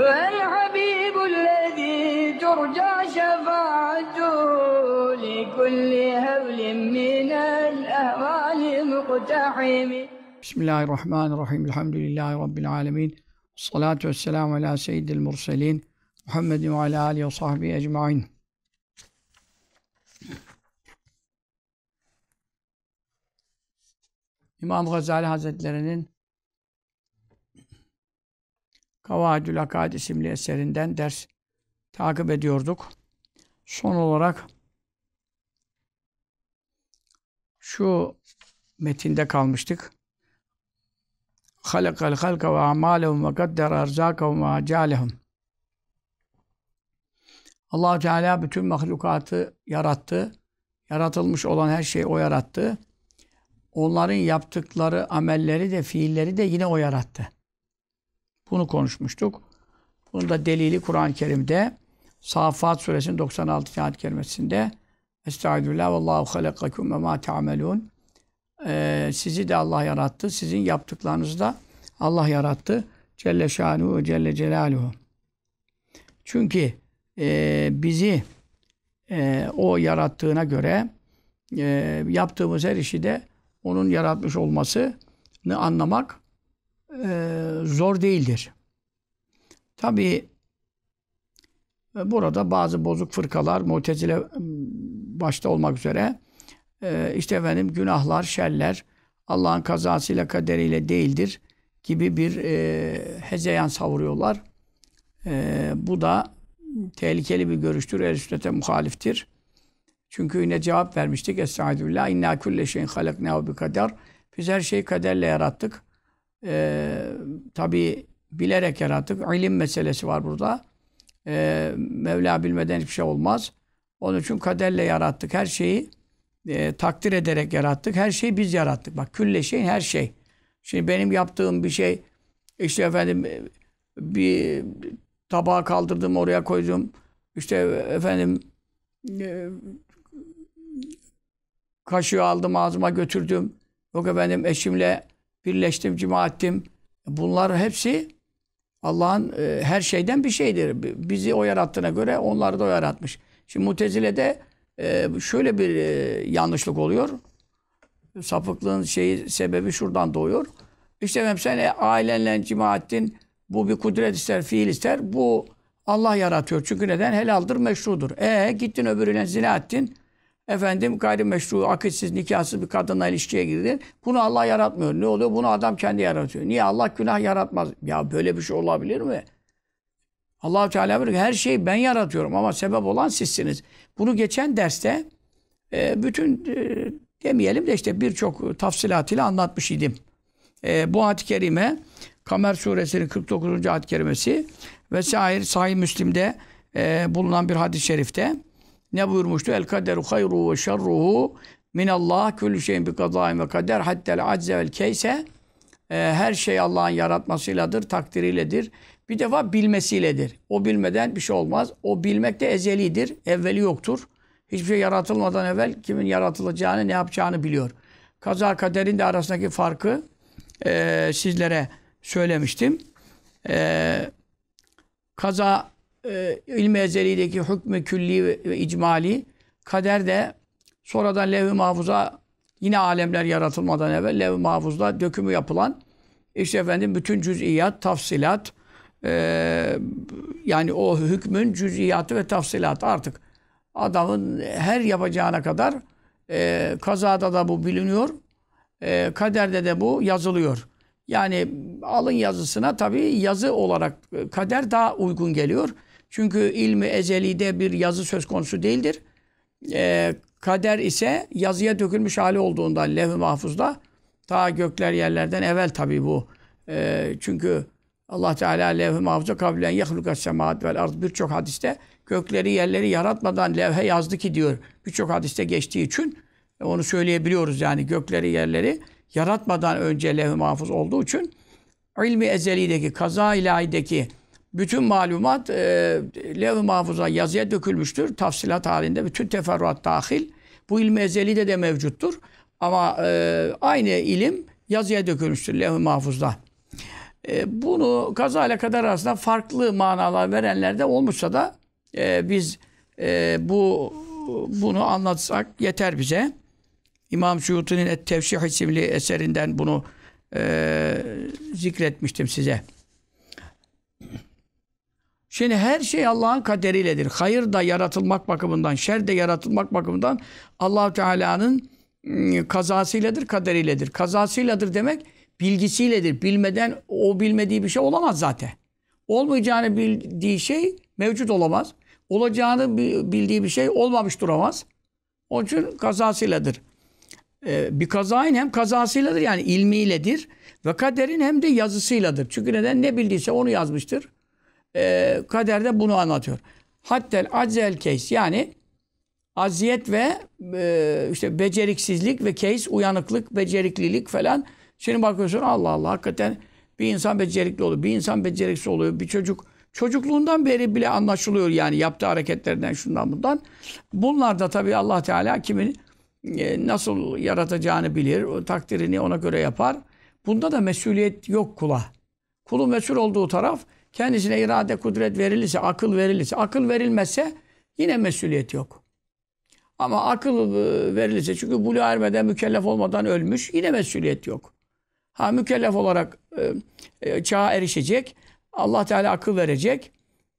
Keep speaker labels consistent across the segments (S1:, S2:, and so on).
S1: والحبيب الذي ترجى شفاعته لكل هول من الأهوال مقتحم بسم الله الرحمن الرحيم الحمد لله رب العالمين والصلاة والسلام على سيد المرسلين محمد وعلى آله وصحبه أجمعين İmam Gazali Hazretleri'nin Havadül Akad isimli eserinden ders takip ediyorduk. Son olarak şu metinde kalmıştık. Halakal halka ve amalehum ve kadder arzakahum ve allah Teala bütün mahlukatı yarattı. Yaratılmış olan her şeyi O yarattı. Onların yaptıkları amelleri de, fiilleri de yine O yarattı. Bunu konuşmuştuk. Bunun da delili Kur'an-ı Kerim'de Safat suresinin 96. ayet kerimesinde Estağfirullah vallahu halakakum ve ma ta'melun. Ee, sizi de Allah yarattı. Sizin yaptıklarınızı da Allah yarattı. Celle şanuhu celle celaluhu. Çünkü e, bizi e, o yarattığına göre e, yaptığımız her işi de onun yaratmış olmasını anlamak ee, zor değildir. Tabi e, burada bazı bozuk fırkalar, mutezile başta olmak üzere e, işte efendim günahlar, şerler Allah'ın kazasıyla kaderiyle değildir gibi bir e, hezeyan savuruyorlar. E, bu da tehlikeli bir görüştür. ehl sünnete muhaliftir. Çünkü yine cevap vermiştik. Estağfirullah. İnna külle şeyin halaknahu bi kader. Biz her şeyi kaderle yarattık e, ee, tabi bilerek yarattık. İlim meselesi var burada. E, Mevla bilmeden hiçbir şey olmaz. Onun için kaderle yarattık her şeyi. E, takdir ederek yarattık. Her şeyi biz yarattık. Bak külle şeyin her şey. Şimdi benim yaptığım bir şey işte efendim bir tabağı kaldırdım oraya koydum. İşte efendim e, kaşığı aldım ağzıma götürdüm. Yok efendim eşimle birleştim, cima ettim. Bunlar hepsi Allah'ın e, her şeyden bir şeydir. Bizi o yarattığına göre onları da o yaratmış. Şimdi Mutezile'de e, şöyle bir e, yanlışlık oluyor. Sapıklığın şeyi sebebi şuradan doğuyor. İşte efendim sen e, ailenle cima ettin. Bu bir kudret ister, fiil ister. Bu Allah yaratıyor. Çünkü neden? Helaldir, meşrudur. E gittin öbürüyle zina ettin efendim gayrimeşru, akıtsız nikahsız bir kadınla ilişkiye girdi. Bunu Allah yaratmıyor. Ne oluyor? Bunu adam kendi yaratıyor. Niye? Allah günah yaratmaz. Ya böyle bir şey olabilir mi? allah Teala bir her şeyi ben yaratıyorum ama sebep olan sizsiniz. Bunu geçen derste e, bütün e, demeyelim de işte birçok tafsilatıyla anlatmış idim. E, bu ayet-i kerime Kamer suresinin 49. ayet-i kerimesi vesaire Sahih Müslim'de bulunan bir hadis-i şerifte ne buyurmuştu? El kaderu hayru ve şerruhu Allah, küllü şeyin bi kadaim ve kader hatta hattel acze vel keyse e, her şey Allah'ın yaratmasıyladır, takdiriyledir. Bir defa bilmesiyledir. O bilmeden bir şey olmaz. O bilmek de ezelidir, evveli yoktur. Hiçbir şey yaratılmadan evvel kimin yaratılacağını, ne yapacağını biliyor. Kaza kaderin de arasındaki farkı e, sizlere söylemiştim. E, kaza e, ilmi ezelideki hükmü külli ve icmali kader de sonradan levh-i mahfuza yine alemler yaratılmadan evvel levh-i mahfuzda dökümü yapılan işte efendim bütün cüz'iyat, tafsilat e, yani o hükmün cüz'iyatı ve tafsilatı artık adamın her yapacağına kadar e, kazada da bu biliniyor. E, kaderde de bu yazılıyor. Yani alın yazısına tabii yazı olarak e, kader daha uygun geliyor. Çünkü ilmi ezelide bir yazı söz konusu değildir. E, kader ise yazıya dökülmüş hali olduğunda levh-i mahfuzda ta gökler yerlerden evvel tabi bu. E, çünkü Allah Teala levh-i mahfuza kabilen yehlukas semaat vel arz birçok hadiste gökleri yerleri yaratmadan levhe yazdı ki diyor. Birçok hadiste geçtiği için onu söyleyebiliyoruz yani gökleri yerleri yaratmadan önce levh-i mahfuz olduğu için ilmi ezelideki kaza ilahideki bütün malumat e, levh-i mahfuza yazıya dökülmüştür. Tafsilat halinde bütün teferruat dahil. Bu ilmi ezeli de mevcuttur. Ama e, aynı ilim yazıya dökülmüştür levh-i mahfuzda. E, bunu kaza ile kader arasında farklı manalar verenler de olmuşsa da e, biz e, bu bunu anlatsak yeter bize. İmam Suyuti'nin Et-Tevşih isimli eserinden bunu e, zikretmiştim size. Şimdi her şey Allah'ın kaderiyledir. Hayır da yaratılmak bakımından, şer de yaratılmak bakımından allah Teala'nın ıı, kazasıyladır, kaderiyledir. Kazasıyladır demek bilgisiyledir. Bilmeden o bilmediği bir şey olamaz zaten. Olmayacağını bildiği şey mevcut olamaz. Olacağını bildiği bir şey olmamış duramaz. Onun için kazasıyladır. Ee, bir kazayın hem kazasıyladır yani ilmiyledir ve kaderin hem de yazısıyladır. Çünkü neden? Ne bildiyse onu yazmıştır e, ee, kaderde bunu anlatıyor. Hattel acel keys yani aziyet ve e, işte beceriksizlik ve keys uyanıklık, beceriklilik falan. Şimdi bakıyorsun Allah Allah hakikaten bir insan becerikli oluyor, bir insan beceriksiz oluyor, bir çocuk çocukluğundan beri bile anlaşılıyor yani yaptığı hareketlerden şundan bundan. Bunlar da tabii Allah Teala kimin e, nasıl yaratacağını bilir, o takdirini ona göre yapar. Bunda da mesuliyet yok kula. Kulun mesul olduğu taraf Kendisine irade, kudret verilirse, akıl verilirse, akıl verilmezse yine mesuliyet yok. Ama akıl e, verilirse çünkü buluğa ermeden, mükellef olmadan ölmüş yine mesuliyet yok. Ha mükellef olarak e, e, çağa erişecek. Allah Teala akıl verecek.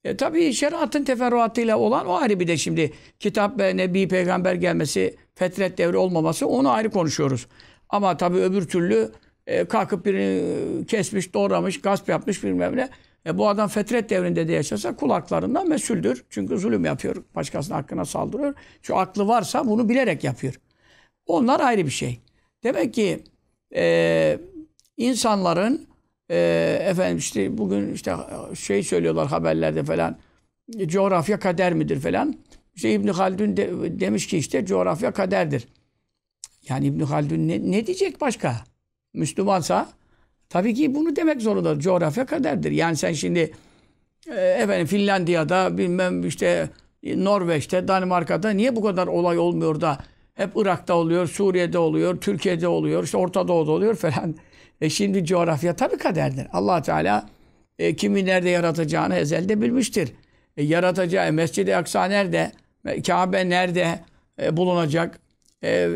S1: E, tabii şeriatın teferruatıyla olan o ayrı bir de şimdi kitap ve nebi peygamber gelmesi, fetret devri olmaması onu ayrı konuşuyoruz. Ama tabii öbür türlü e, kalkıp birini e, kesmiş, doğramış, gasp yapmış bilmem ne. E bu adam fetret devrinde de yaşasa kulaklarından mesuldür. Çünkü zulüm yapıyor. Başkasının hakkına saldırıyor. Şu aklı varsa bunu bilerek yapıyor. Onlar ayrı bir şey. Demek ki e, insanların e, efendim işte bugün işte şey söylüyorlar haberlerde falan coğrafya kader midir falan. İşte İbn Haldun de, demiş ki işte coğrafya kaderdir. Yani İbn Haldun ne, ne diyecek başka? Müslümansa Tabii ki bunu demek zorunda. Coğrafya kaderdir. Yani sen şimdi e, efendim Finlandiya'da bilmem işte e, Norveç'te, Danimarka'da niye bu kadar olay olmuyor da hep Irak'ta oluyor, Suriye'de oluyor, Türkiye'de oluyor, işte Orta Doğu'da oluyor falan. E şimdi coğrafya tabii kaderdir. allah Teala e, kimi nerede yaratacağını ezelde bilmiştir. E, yaratacağı Mescid-i Aksa nerede, e, Kabe nerede e, bulunacak, ee,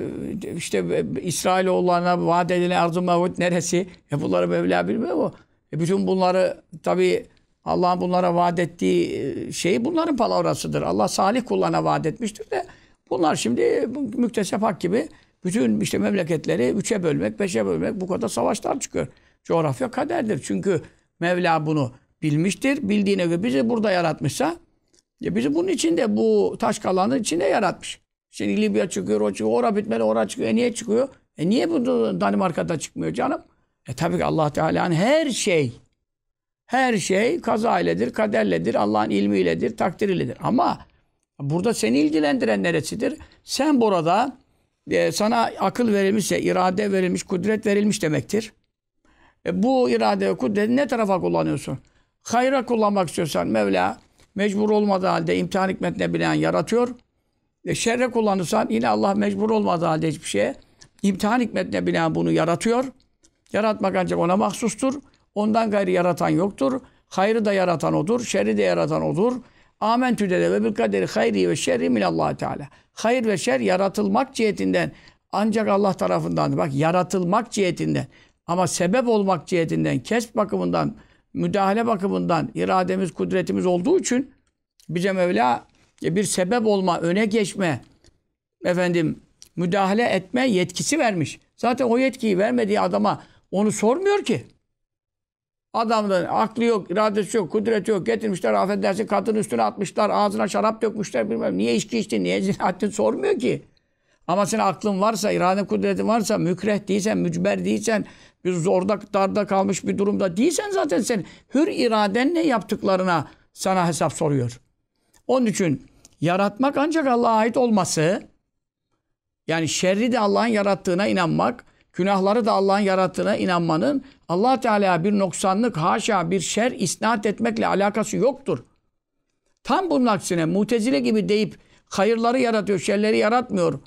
S1: e, işte İsrailoğullarına vaat edilen arz-ı neresi? E bunları Mevla bilmiyor mu? E bütün bunları tabi Allah'ın bunlara vaat ettiği şey bunların palavrasıdır. Allah salih kullarına vaat etmiştir de bunlar şimdi müktesef hak gibi bütün işte memleketleri üçe bölmek, beşe bölmek bu kadar savaşlar çıkıyor. Coğrafya kaderdir. Çünkü Mevla bunu bilmiştir. Bildiğine göre bizi burada yaratmışsa e bizi bunun içinde bu taş kalanın içinde yaratmış. Şimdi Libya çıkıyor, o çıkıyor. Ora bitmeli, ora çıkıyor. E niye çıkıyor? E niye bu Danimarka'da çıkmıyor canım? E tabii ki Allah Teala'nın her şey her şey kaza iledir, kaderledir, Allah'ın ilmiyledir, takdir iledir. Ama burada seni ilgilendiren neresidir? Sen burada e, sana akıl verilmişse, irade verilmiş, kudret verilmiş demektir. E, bu irade ve kudreti ne tarafa kullanıyorsun? Hayra kullanmak istiyorsan Mevla mecbur olmadığı halde imtihan hikmetine bilen yaratıyor. E, şerre kullanırsan yine Allah mecbur olmaz halde hiçbir şeye imtihan hikmetine binaen bunu yaratıyor. Yaratmak ancak ona mahsustur. Ondan gayrı yaratan yoktur. Hayrı da yaratan odur, şerri de yaratan odur. Amentü de ve bil kaderi hayri ve şerri min Allah Teala. Hayır ve şer yaratılmak cihetinden ancak Allah tarafından. Bak yaratılmak cihetinden ama sebep olmak cihetinden, kesp bakımından, müdahale bakımından irademiz, kudretimiz olduğu için bize Mevla bir sebep olma, öne geçme, efendim müdahale etme yetkisi vermiş. Zaten o yetkiyi vermediği adama onu sormuyor ki. Adamın aklı yok, iradesi yok, kudreti yok. Getirmişler affedersin kadın üstüne atmışlar, ağzına şarap dökmüşler bilmem. Niye içki içtin, niye zinaattin sormuyor ki. Ama senin aklın varsa, irade kudretin varsa, mükreh değilsen, mücber değilsen, bir zorda, darda kalmış bir durumda değilsen zaten sen hür iradenle yaptıklarına sana hesap soruyor. Onun için Yaratmak ancak Allah'a ait olması, yani şerri de Allah'ın yarattığına inanmak, günahları da Allah'ın yarattığına inanmanın allah Teala bir noksanlık, haşa bir şer isnat etmekle alakası yoktur. Tam bunun aksine mutezile gibi deyip hayırları yaratıyor, şerleri yaratmıyor.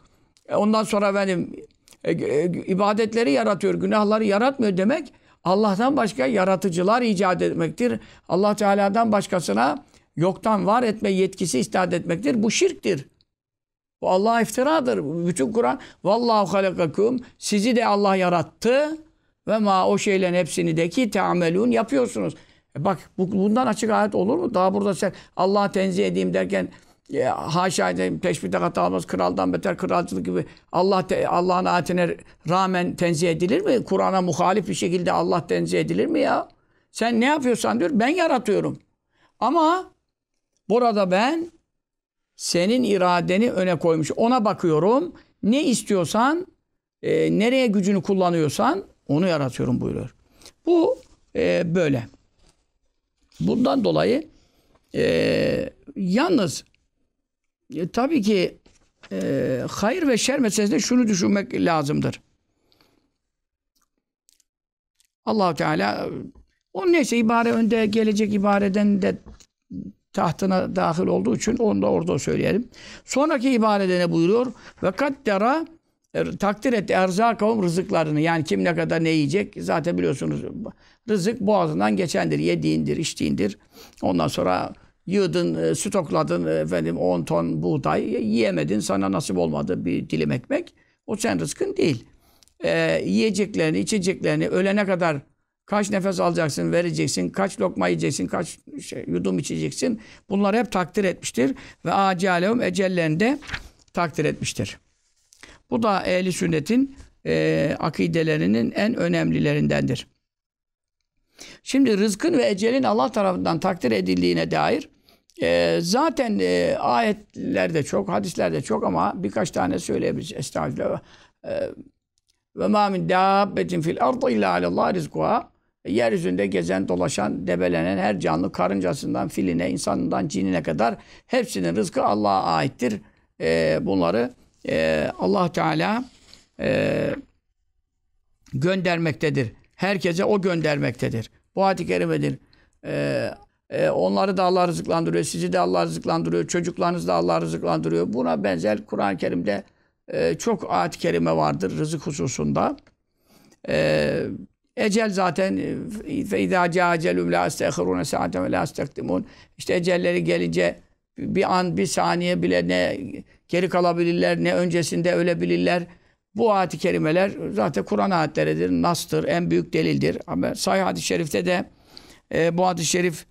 S1: E, ondan sonra benim e, e, ibadetleri yaratıyor, günahları yaratmıyor demek Allah'tan başka yaratıcılar icat etmektir. Allah Teala'dan başkasına yoktan var etme yetkisi istihdad etmektir. Bu şirktir. Bu Allah iftiradır. Bütün Kur'an vallahu halakakum sizi de Allah yarattı ve ma o şeylerin hepsini de ki teamelun yapıyorsunuz. E bak bu, bundan açık ayet olur mu? Daha burada sen Allah tenzih edeyim derken e, haşa edeyim teşbihte hata olmaz kraldan beter kralcılık gibi Allah te, Allah'ın ayetine rağmen tenzih edilir mi? Kur'an'a muhalif bir şekilde Allah tenzih edilir mi ya? Sen ne yapıyorsan diyor ben yaratıyorum. Ama Burada ben senin iradeni öne koymuş. Ona bakıyorum. Ne istiyorsan, e, nereye gücünü kullanıyorsan onu yaratıyorum buyuruyor. Bu e, böyle. Bundan dolayı e, yalnız e, tabii ki e, hayır ve şer meselesinde şunu düşünmek lazımdır. allah Teala o neyse ibare önde gelecek ibareden de tahtına dahil olduğu için onu da orada söyleyelim. Sonraki ibarede ne buyuruyor? Ve kaddera er, takdir etti erzakavum rızıklarını. Yani kim ne kadar ne yiyecek zaten biliyorsunuz. Rızık boğazından geçendir. Yediğindir, içtiğindir. Ondan sonra yığdın, e, stokladın e, efendim 10 ton buğday e, yiyemedin. Sana nasip olmadı bir dilim ekmek. O sen rızkın değil. Ee, yiyeceklerini, içeceklerini ölene kadar Kaç nefes alacaksın, vereceksin, kaç lokma yiyeceksin, kaç şey, yudum içeceksin. Bunları hep takdir etmiştir. Ve acalehum ecellerinde takdir etmiştir. Bu da ehli sünnetin e, akidelerinin en önemlilerindendir. Şimdi rızkın ve ecelin Allah tarafından takdir edildiğine dair e, zaten e, ayetlerde çok, hadislerde çok ama birkaç tane söyleyebiliriz. Estağfirullah. E, ve ma min dabbetin fil ardı illa alallah rizkuha e, yeryüzünde gezen, dolaşan, debelenen her canlı karıncasından, filine, insanından, cinine kadar hepsinin rızkı Allah'a aittir. E, bunları e, Allah Teala e, göndermektedir. Herkese o göndermektedir. Bu hadis kerimedir. E, e, onları da Allah rızıklandırıyor. Sizi de Allah rızıklandırıyor. Çocuklarınızı da Allah rızıklandırıyor. Buna benzer Kur'an-ı Kerim'de e, çok ayet kerime vardır rızık hususunda. E, Ecel zaten e, fe izâ câcelûm lâ estehirûne saaten ve lâ estekdimûn. İşte ecelleri gelince bir an, bir saniye bile ne geri kalabilirler, ne öncesinde ölebilirler. Bu ayet-i kerimeler zaten Kur'an ayetleridir, nastır, en büyük delildir. Ama sahih hadis-i şerifte de e, bu hadis-i şerif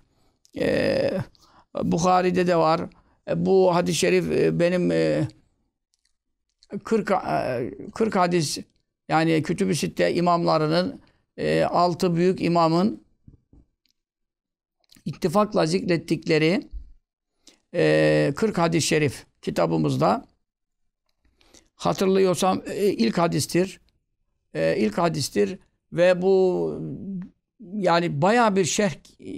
S1: e, Bukhari'de de var. E, bu hadis-i şerif e, benim e, 40, e, 40 hadis yani Kütüb-ü Sitte imamlarının e, altı büyük imamın ittifakla zikrettikleri e, 40 hadis-i şerif kitabımızda hatırlıyorsam e, ilk hadistir. E, ilk hadistir ve bu yani baya bir şerh e,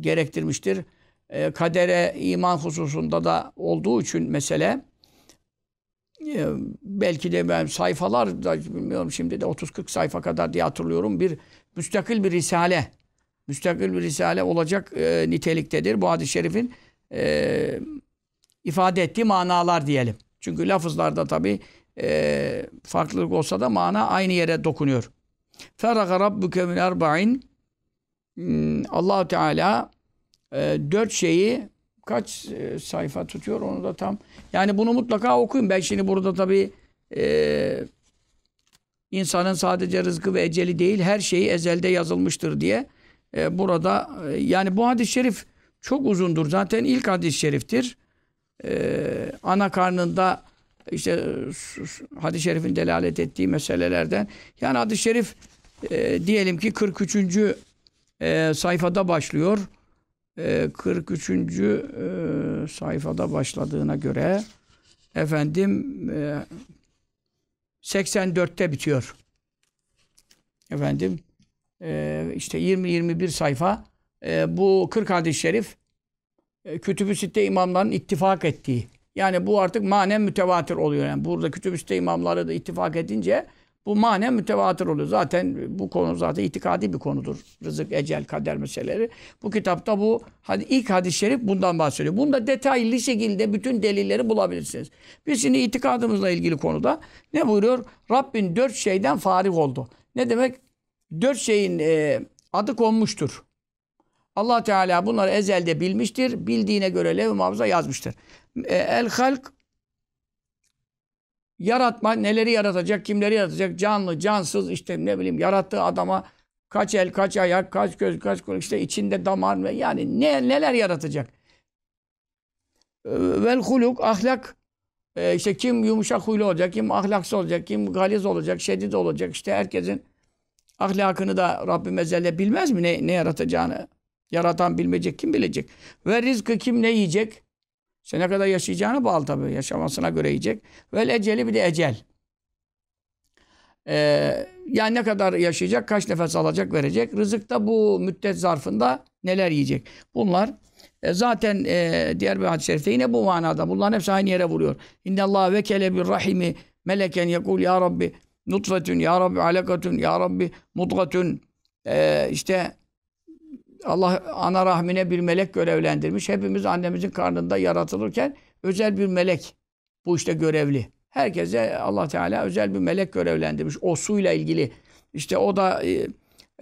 S1: gerektirmiştir. E, kadere iman hususunda da olduğu için mesele ee, belki de ben sayfalar da bilmiyorum şimdi de 30-40 sayfa kadar diye hatırlıyorum bir müstakil bir risale müstakil bir risale olacak e, niteliktedir bu hadis-i şerifin e, ifade ettiği manalar diyelim. Çünkü lafızlarda tabi e, farklılık olsa da mana aynı yere dokunuyor. Feraga rabbuke min erba'in hmm, allah Teala e, dört şeyi kaç e, sayfa tutuyor onu da tam. Yani bunu mutlaka okuyun. Ben şimdi burada tabii e, insanın sadece rızkı ve eceli değil her şeyi ezelde yazılmıştır diye e, burada e, yani bu hadis-i şerif çok uzundur. Zaten ilk hadis-i şeriftir. E, ana karnında işte hadis-i şerifin delalet ettiği meselelerden. Yani hadis-i şerif e, diyelim ki 43. E, sayfada başlıyor. 43. Ee, e, sayfada başladığına göre efendim 84'te e, bitiyor. Efendim e, işte 20-21 sayfa bu 40 hadis-i şerif Kütüb-ü Sitte imamların ittifak ettiği. Yani bu artık manen mütevatir oluyor. Yani burada Kütüb-ü Sitte imamları da ittifak edince bu manen mütevatir oluyor. Zaten bu konu zaten itikadi bir konudur. Rızık, ecel, kader meseleleri. Bu kitapta bu hadi ilk hadis-i şerif bundan bahsediyor. Bunda detaylı şekilde bütün delilleri bulabilirsiniz. Biz şimdi itikadımızla ilgili konuda ne buyuruyor? Rabbin dört şeyden farik oldu. Ne demek? Dört şeyin e, adı konmuştur. Allah Teala bunları ezelde bilmiştir. Bildiğine göre levh-i yazmıştır. E, El halk Yaratma, neleri yaratacak, kimleri yaratacak, canlı, cansız işte ne bileyim yarattığı adama kaç el, kaç ayak, kaç göz, kaç kulak işte içinde damar ve yani ne, neler yaratacak. Ee, vel huluk, ahlak e, işte kim yumuşak huylu olacak, kim ahlaksız olacak, kim galiz olacak, şedid olacak. işte herkesin ahlakını da Rabbim ezelle bilmez mi ne, ne yaratacağını? Yaratan bilmeyecek kim bilecek? Ve rızkı kim ne yiyecek? Sen ne kadar yaşayacağına bağlı tabii. Yaşamasına göre yiyecek. Ve eceli bir de ecel. Ee, yani ne kadar yaşayacak, kaç nefes alacak, verecek. Rızıkta bu müddet zarfında neler yiyecek. Bunlar e, zaten e, diğer bir hadis-i şerifte yine bu manada. Bunların hepsi aynı yere vuruyor. İnne Allah vekele bir rahimi meleken yekul ya Rabbi nutfetün, ya Rabbi alakatün, ya Rabbi mudgatün. Ee, işte Allah ana rahmine bir melek görevlendirmiş. Hepimiz annemizin karnında yaratılırken özel bir melek bu işte görevli. Herkese Allah Teala özel bir melek görevlendirmiş. O suyla ilgili işte o da e,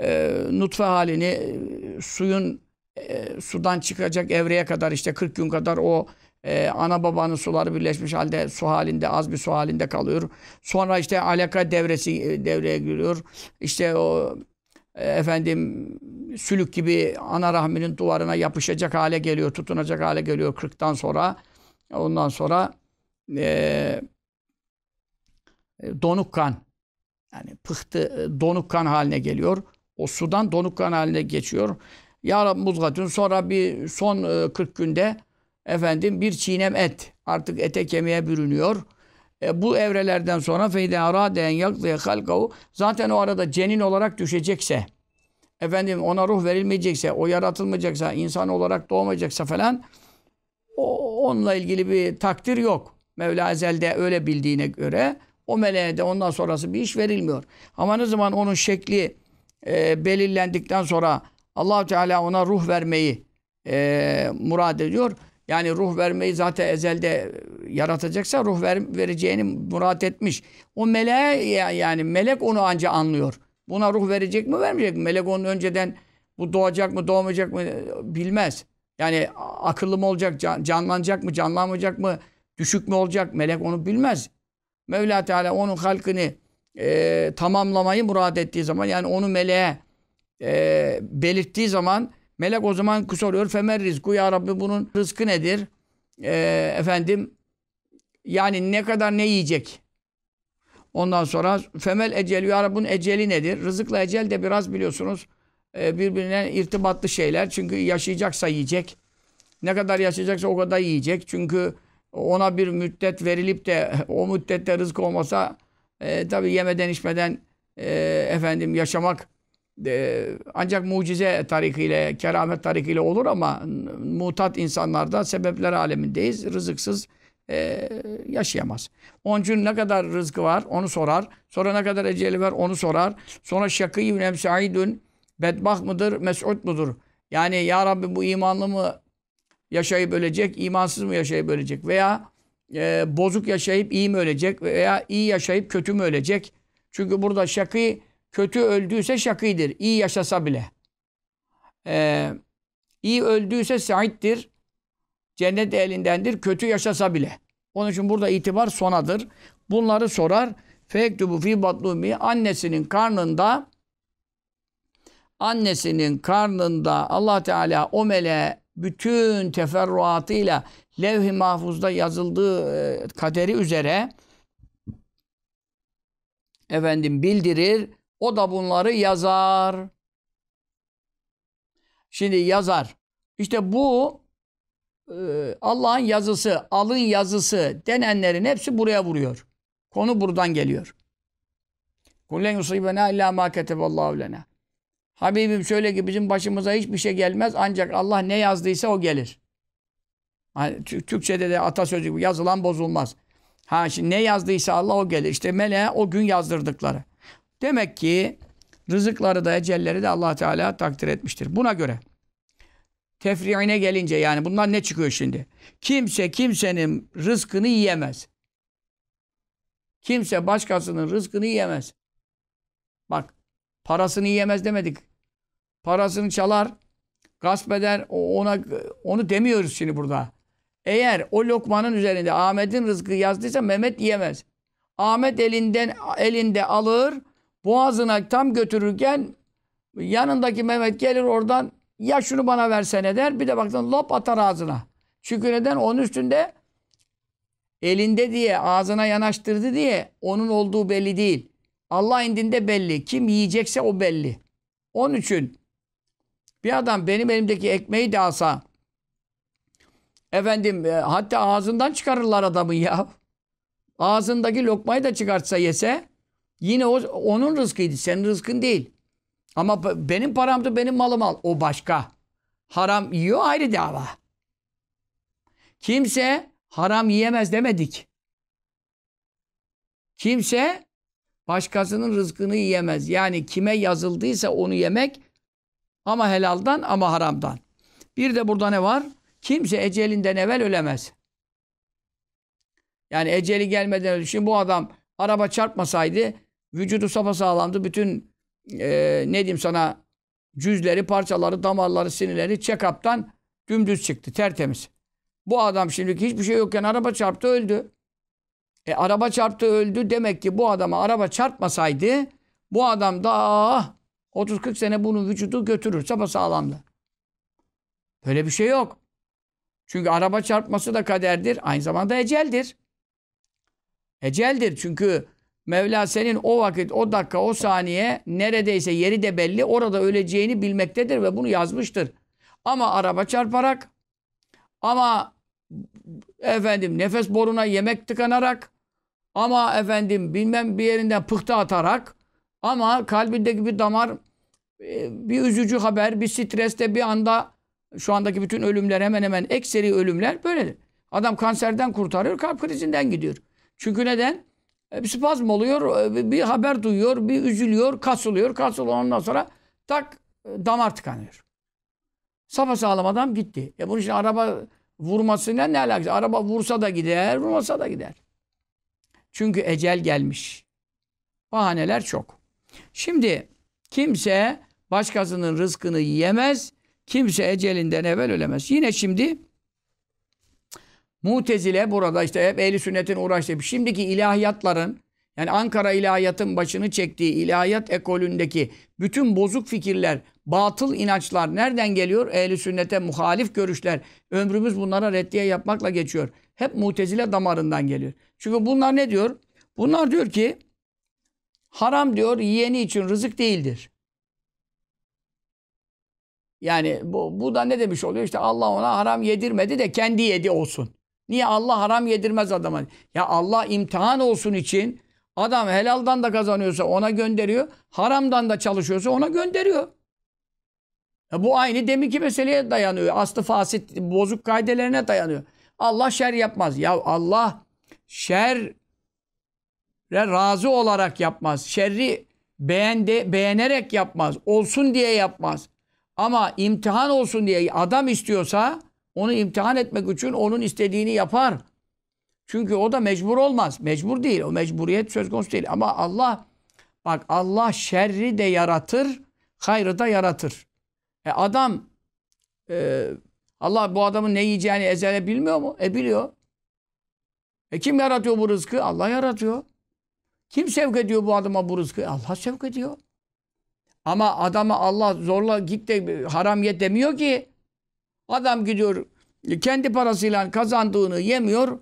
S1: e nutfe halini e, suyun e, sudan çıkacak evreye kadar işte 40 gün kadar o e, ana babanın suları birleşmiş halde su halinde az bir su halinde kalıyor. Sonra işte alaka devresi e, devreye giriyor. İşte o e, efendim sülük gibi ana rahminin duvarına yapışacak hale geliyor, tutunacak hale geliyor 40'tan sonra. Ondan sonra e, e, donuk kan yani pıhtı e, donuk kan haline geliyor. O sudan donuk kan haline geçiyor. Ya Rabbi muzgatun sonra bir son 40 günde efendim bir çiğnem et artık ete kemiğe bürünüyor e, bu evrelerden sonra feyde araden yaklıya halkavu zaten o arada cenin olarak düşecekse efendim ona ruh verilmeyecekse o yaratılmayacaksa insan olarak doğmayacaksa falan o, onunla ilgili bir takdir yok. Mevla Ezel'de öyle bildiğine göre o meleğe de ondan sonrası bir iş verilmiyor. Ama ne zaman onun şekli e, belirlendikten sonra allah Teala ona ruh vermeyi e, murad ediyor. Yani ruh vermeyi zaten ezelde yaratacaksa ruh ver, vereceğini murat etmiş. O meleğe yani melek onu anca anlıyor. Buna ruh verecek mi vermeyecek mi? Melek onun önceden bu doğacak mı doğmayacak mı bilmez. Yani akıllı mı olacak, canlanacak mı, canlanmayacak mı, düşük mü olacak melek onu bilmez. Mevla Teala onun halkını e, tamamlamayı murat ettiği zaman yani onu meleğe e, belirttiği zaman Melek o zaman soruyor. Femer rizku ya Rabbi bunun rızkı nedir? Ee, efendim yani ne kadar ne yiyecek? Ondan sonra femel eceli ya Rabbi bunun eceli nedir? Rızıkla ecel de biraz biliyorsunuz e, birbirine irtibatlı şeyler. Çünkü yaşayacaksa yiyecek. Ne kadar yaşayacaksa o kadar yiyecek. Çünkü ona bir müddet verilip de o müddette rızık olmasa e, tabii yemeden içmeden e, efendim yaşamak e, ancak mucize tarikiyle, keramet tarikiyle olur ama mutat insanlarda sebepler alemindeyiz. Rızıksız e, yaşayamaz. Onun ne kadar rızkı var onu sorar. Sonra ne kadar eceli var onu sorar. Sonra şakîyün emsaidün bedbah mıdır, mes'ud mudur? Yani ya Rabbi bu imanlı mı yaşayıp ölecek, imansız mı yaşayıp ölecek? Veya e, bozuk yaşayıp iyi mi ölecek? Veya iyi yaşayıp kötü mü ölecek? Çünkü burada şakî Kötü öldüyse şakidir. İyi yaşasa bile. Ee, iyi öldüyse saittir. Cennet elindendir. Kötü yaşasa bile. Onun için burada itibar sonadır. Bunları sorar. Fektubu fi batlumi annesinin karnında annesinin karnında Allah Teala o meleğe bütün teferruatıyla levh-i mahfuzda yazıldığı e, kaderi üzere efendim bildirir o da bunları yazar. Şimdi yazar. İşte bu e, Allah'ın yazısı, alın yazısı denenlerin hepsi buraya vuruyor. Konu buradan geliyor. Kullen yusibena illa ma keteballahu lena. Habibim şöyle ki bizim başımıza hiçbir şey gelmez ancak Allah ne yazdıysa o gelir. Hani Türkçede de atasözü gibi yazılan bozulmaz. Ha şimdi ne yazdıysa Allah o gelir. İşte meleğe o gün yazdırdıkları. Demek ki rızıkları da ecelleri de allah Teala takdir etmiştir. Buna göre tefriine gelince yani bundan ne çıkıyor şimdi? Kimse kimsenin rızkını yiyemez. Kimse başkasının rızkını yiyemez. Bak parasını yiyemez demedik. Parasını çalar, gasp eder, ona, onu demiyoruz şimdi burada. Eğer o lokmanın üzerinde Ahmet'in rızkı yazdıysa Mehmet yiyemez. Ahmet elinden elinde alır, boğazına tam götürürken yanındaki Mehmet gelir oradan ya şunu bana versene der bir de baktın lop atar ağzına. Çünkü neden? Onun üstünde elinde diye ağzına yanaştırdı diye onun olduğu belli değil. Allah indinde belli. Kim yiyecekse o belli. Onun için bir adam benim elimdeki ekmeği de alsa efendim e, hatta ağzından çıkarırlar adamı ya. Ağzındaki lokmayı da çıkartsa yese Yine o, onun rızkıydı. Senin rızkın değil. Ama benim paramdı benim malım al. O başka. Haram yiyor ayrı dava. Kimse haram yiyemez demedik. Kimse başkasının rızkını yiyemez. Yani kime yazıldıysa onu yemek ama helaldan ama haramdan. Bir de burada ne var? Kimse ecelinden evvel ölemez. Yani eceli gelmeden öldü. Şimdi bu adam araba çarpmasaydı Vücudu sapasağlamdı. Bütün e, ne diyeyim sana cüzleri, parçaları, damarları, sinirleri check-up'tan dümdüz çıktı. Tertemiz. Bu adam şimdiki hiçbir şey yokken araba çarptı öldü. E araba çarptı öldü. Demek ki bu adama araba çarpmasaydı bu adam daha ah, 30-40 sene bunun vücudu götürür. Sapasağlamdı. Böyle bir şey yok. Çünkü araba çarpması da kaderdir. Aynı zamanda eceldir. Eceldir. Çünkü Mevla senin o vakit, o dakika, o saniye neredeyse yeri de belli orada öleceğini bilmektedir ve bunu yazmıştır. Ama araba çarparak ama efendim nefes boruna yemek tıkanarak ama efendim bilmem bir yerinden pıhtı atarak ama kalbindeki bir damar e, bir üzücü haber, bir streste bir anda şu andaki bütün ölümler hemen hemen ekseri ölümler böyledir. Adam kanserden kurtarıyor, kalp krizinden gidiyor. Çünkü neden? E, bir spazm oluyor, e, bir haber duyuyor, bir üzülüyor, kasılıyor. Kasılıyor ondan sonra tak e, damar tıkanıyor. Safa sağlam adam gitti. E bunun için araba vurmasıyla ne alakası? Araba vursa da gider, vurmasa da gider. Çünkü ecel gelmiş. Bahaneler çok. Şimdi kimse başkasının rızkını yiyemez. Kimse ecelinden evvel ölemez. Yine şimdi Mutezile burada işte hep ehli sünnetin uğraştığı şimdiki ilahiyatların yani Ankara ilahiyatın başını çektiği ilahiyat ekolündeki bütün bozuk fikirler, batıl inançlar nereden geliyor? Ehli sünnete muhalif görüşler. Ömrümüz bunlara reddiye yapmakla geçiyor. Hep mutezile damarından geliyor. Çünkü bunlar ne diyor? Bunlar diyor ki haram diyor yiyeni için rızık değildir. Yani bu, bu da ne demiş oluyor? İşte Allah ona haram yedirmedi de kendi yedi olsun. Niye Allah haram yedirmez adama? Ya Allah imtihan olsun için adam helaldan da kazanıyorsa ona gönderiyor. Haramdan da çalışıyorsa ona gönderiyor. Ya bu aynı deminki meseleye dayanıyor. Aslı fasit bozuk kaidelerine dayanıyor. Allah şer yapmaz. Ya Allah şer razı olarak yapmaz. Şerri beğendi, beğenerek yapmaz. Olsun diye yapmaz. Ama imtihan olsun diye adam istiyorsa onu imtihan etmek için onun istediğini yapar. Çünkü o da mecbur olmaz. Mecbur değil. O mecburiyet söz konusu değil. Ama Allah bak Allah şerri de yaratır, hayrı da yaratır. E adam e, Allah bu adamın ne yiyeceğini ezele bilmiyor mu? E biliyor. E kim yaratıyor bu rızkı? Allah yaratıyor. Kim sevk ediyor bu adama bu rızkı? Allah sevk ediyor. Ama adama Allah zorla git de haram ye demiyor ki. Adam gidiyor e, kendi parasıyla kazandığını yemiyor.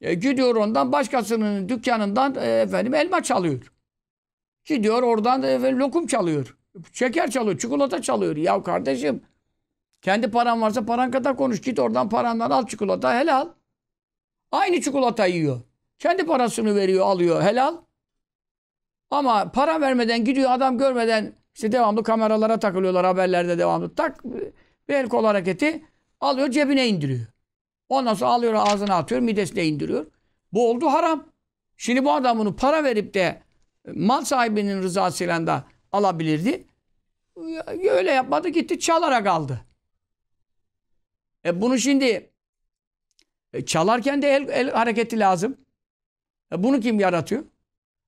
S1: E, gidiyor ondan başkasının dükkanından e, efendim elma çalıyor. Gidiyor oradan e, efendim lokum çalıyor. Şeker çalıyor, çikolata çalıyor. Ya kardeşim kendi paran varsa paran kadar konuş. Git oradan parandan al çikolata helal. Aynı çikolata yiyor. Kendi parasını veriyor, alıyor helal. Ama para vermeden gidiyor adam görmeden işte devamlı kameralara takılıyorlar haberlerde devamlı. Tak ve el kol hareketi alıyor cebine indiriyor. Ondan sonra alıyor ağzına atıyor midesine indiriyor. Bu oldu haram. Şimdi bu adam bunu para verip de e, mal sahibinin rızasıyla da alabilirdi. Öyle yapmadı gitti çalarak aldı. E bunu şimdi e çalarken de el, el hareketi lazım. E bunu kim yaratıyor?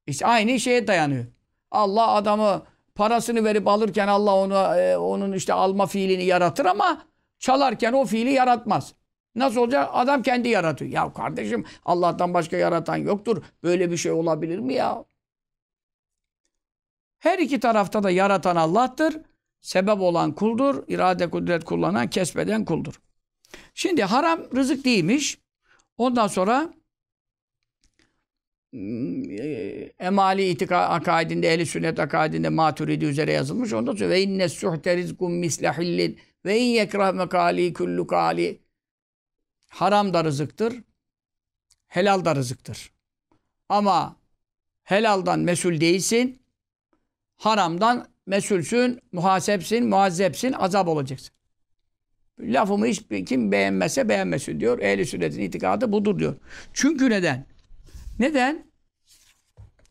S1: İşte aynı şeye dayanıyor. Allah adamı parasını verip alırken Allah onu e, onun işte alma fiilini yaratır ama çalarken o fiili yaratmaz. Nasıl olacak? Adam kendi yaratıyor. Ya kardeşim Allah'tan başka yaratan yoktur. Böyle bir şey olabilir mi ya? Her iki tarafta da yaratan Allah'tır. Sebep olan kuldur. irade kudret kullanan, kesbeden kuldur. Şimdi haram rızık değilmiş. Ondan sonra emali itika akaidinde, eli sünnet akaidinde maturidi üzere yazılmış. Onda söylüyor. Ve inne suhte rizkum misle hillin ve in yekrah mekali kullu kali. Haram da rızıktır. Helal da rızıktır. Ama helaldan mesul değilsin. Haramdan mesulsün, muhasepsin, muazzepsin, azap olacaksın. Lafımı hiç kim beğenmese beğenmesin diyor. Ehli sünnetin itikadı budur diyor. Çünkü neden? Neden?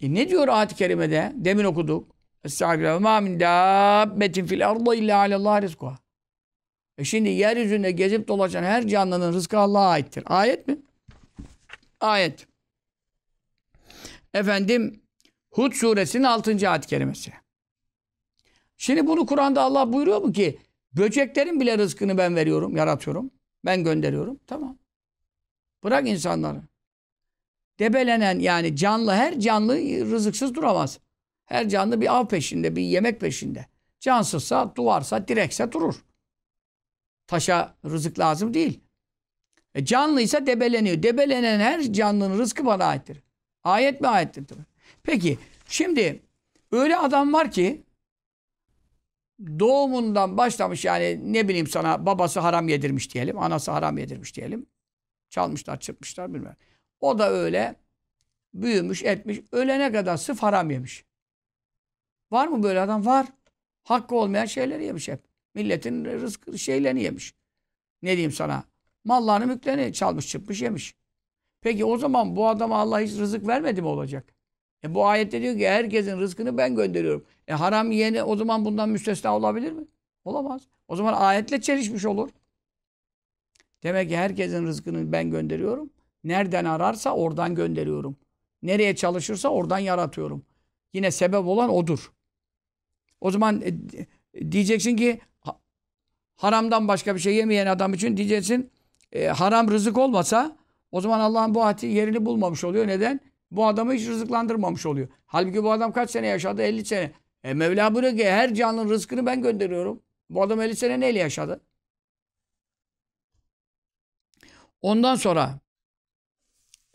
S1: E ne diyor ayet-i kerimede? Demin okuduk. Estağfirullah. Ma min dabbetin fil arda illa alallah rizkuha. E şimdi yeryüzünde gezip dolaşan her canlının rızkı Allah'a aittir. Ayet mi? Ayet. Efendim Hud suresinin 6. ayet-i kerimesi. Şimdi bunu Kur'an'da Allah buyuruyor mu ki böceklerin bile rızkını ben veriyorum, yaratıyorum. Ben gönderiyorum. Tamam. Bırak insanları debelenen yani canlı her canlı rızıksız duramaz. Her canlı bir av peşinde, bir yemek peşinde. Cansızsa, duvarsa, direkse durur. Taşa rızık lazım değil. E canlıysa debeleniyor. Debelenen her canlının rızkı bana aittir. Ayet mi aittir Tabii. Peki şimdi öyle adam var ki doğumundan başlamış yani ne bileyim sana babası haram yedirmiş diyelim. Anası haram yedirmiş diyelim. Çalmışlar, çırpmışlar bilmem. O da öyle büyümüş etmiş. Ölene kadar sıf haram yemiş. Var mı böyle adam? Var. Hakkı olmayan şeyleri yemiş hep. Milletin rızkı şeylerini yemiş. Ne diyeyim sana? Mallarını mülklerini çalmış çıkmış yemiş. Peki o zaman bu adama Allah hiç rızık vermedi mi olacak? E bu ayette diyor ki herkesin rızkını ben gönderiyorum. E haram yiyene o zaman bundan müstesna olabilir mi? Olamaz. O zaman ayetle çelişmiş olur. Demek ki herkesin rızkını ben gönderiyorum. Nereden ararsa oradan gönderiyorum. Nereye çalışırsa oradan yaratıyorum. Yine sebep olan odur. O zaman e, diyeceksin ki haramdan başka bir şey yemeyen adam için diyeceksin e, haram rızık olmasa o zaman Allah'ın bu ahdi yerini bulmamış oluyor. Neden? Bu adamı hiç rızıklandırmamış oluyor. Halbuki bu adam kaç sene yaşadı? 50 sene. E Mevla buyuruyor ki her canlının rızkını ben gönderiyorum. Bu adam 50 sene neyle yaşadı? Ondan sonra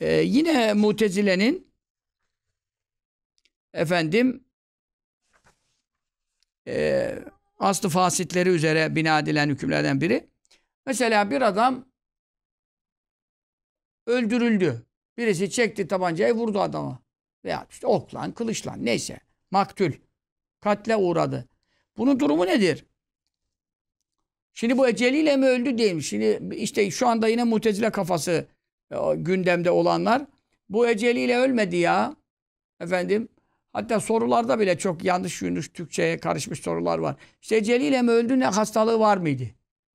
S1: ee, yine Mutezile'nin efendim e, aslı fasitleri üzere bina edilen hükümlerden biri. Mesela bir adam öldürüldü. Birisi çekti tabancayı vurdu adama. Veya işte oklan, kılıçlan neyse. Maktül. Katle uğradı. Bunun durumu nedir? Şimdi bu eceliyle mi öldü değil mi? Şimdi işte şu anda yine mutezile kafası e, gündemde olanlar bu eceliyle ölmedi ya. Efendim hatta sorularda bile çok yanlış Yunus Türkçe'ye karışmış sorular var. İşte eceliyle mi öldü ne hastalığı var mıydı?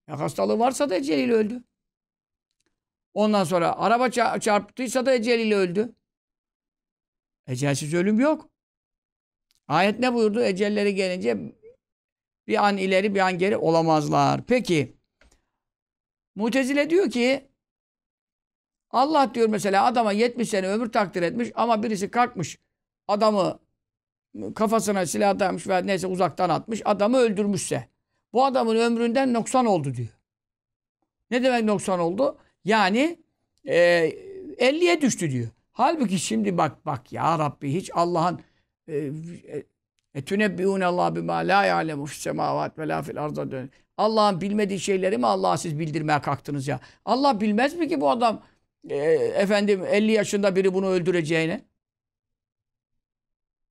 S1: Ya hastalığı varsa da eceliyle öldü. Ondan sonra araba çarptıysa da eceliyle öldü. Ecelsiz ölüm yok. Ayet ne buyurdu? Ecelleri gelince bir an ileri bir an geri olamazlar. Peki Mutezile diyor ki Allah diyor mesela adama 70 sene ömür takdir etmiş ama birisi kalkmış adamı ıı, kafasına silah dayamış veya neyse uzaktan atmış adamı öldürmüşse bu adamın ömründen noksan oldu diyor. Ne demek noksan oldu? Yani e, 50'ye düştü diyor. Halbuki şimdi bak bak ya Rabbi hiç Allah'ın Etünebbiûne e, e, Allah bima la ya'lemu fis semavat ve la fil arda dön. Allah'ın bilmediği şeyleri mi Allah'a siz bildirmeye kalktınız ya? Allah bilmez mi ki bu adam e, efendim 50 yaşında biri bunu öldüreceğine.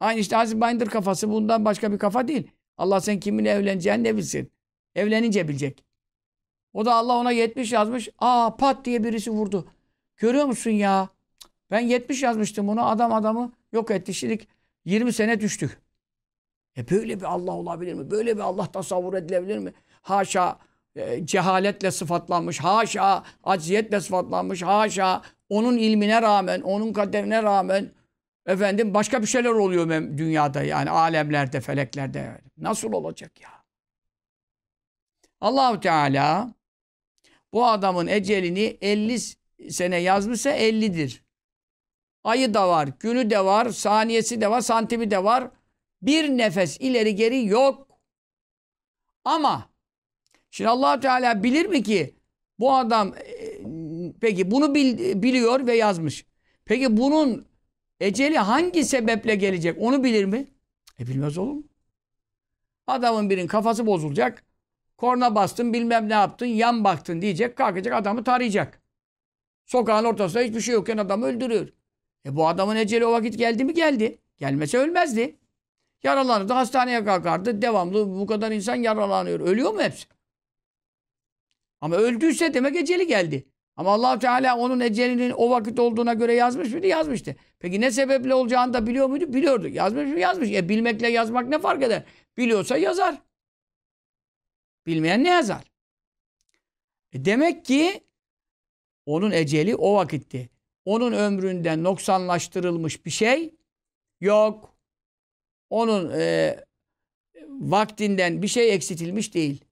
S1: Aynı işte Aziz Bayındır kafası bundan başka bir kafa değil. Allah sen kiminle evleneceğini ne bilsin. Evlenince bilecek. O da Allah ona 70 yazmış. Aa pat diye birisi vurdu. Görüyor musun ya? Ben 70 yazmıştım bunu. Adam adamı yok etti. Şimdi 20 sene düştük. E böyle bir Allah olabilir mi? Böyle bir Allah tasavvur edilebilir mi? Haşa. Ee, cehaletle sıfatlanmış, haşa acziyetle sıfatlanmış, haşa onun ilmine rağmen, onun kaderine rağmen efendim başka bir şeyler oluyor dünyada yani alemlerde, feleklerde. Nasıl olacak ya? Allahu Teala bu adamın ecelini 50 sene yazmışsa 50'dir. Ayı da var, günü de var, saniyesi de var, santimi de var. Bir nefes ileri geri yok. Ama Şimdi allah Teala bilir mi ki bu adam e, peki bunu bil, biliyor ve yazmış. Peki bunun eceli hangi sebeple gelecek onu bilir mi? E bilmez olur mu? Adamın birinin kafası bozulacak. Korna bastın bilmem ne yaptın yan baktın diyecek kalkacak adamı tarayacak. Sokağın ortasında hiçbir şey yokken adamı öldürüyor. E bu adamın eceli o vakit geldi mi geldi. Gelmese ölmezdi. Yaralanırdı hastaneye kalkardı devamlı bu kadar insan yaralanıyor. Ölüyor mu hepsi? Ama öldüyse demek eceli geldi. Ama allah Teala onun ecelinin o vakit olduğuna göre yazmış mıydı? Yazmıştı. Peki ne sebeple olacağını da biliyor muydu? Biliyordu. Yazmış mı? Yazmış. E bilmekle yazmak ne fark eder? Biliyorsa yazar. Bilmeyen ne yazar? E demek ki onun eceli o vakitti. Onun ömründen noksanlaştırılmış bir şey yok. Onun e, vaktinden bir şey eksitilmiş değil.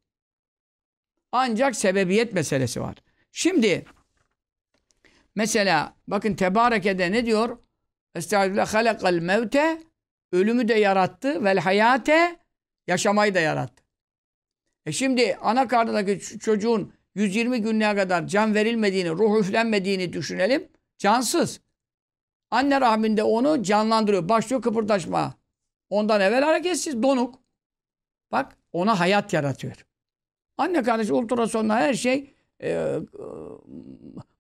S1: Ancak sebebiyet meselesi var. Şimdi mesela bakın Tebareke'de ne diyor? Estağfirullah halakal mevte ölümü de yarattı vel hayate yaşamayı da yarattı. E şimdi ana karnındaki çocuğun 120 günlüğe kadar can verilmediğini, ruh üflenmediğini düşünelim. Cansız. Anne rahminde onu canlandırıyor. Başlıyor kıpırdaşma. Ondan evvel hareketsiz, donuk. Bak ona hayat yaratıyor. Anne kardeş ultrasonla her şey e, e,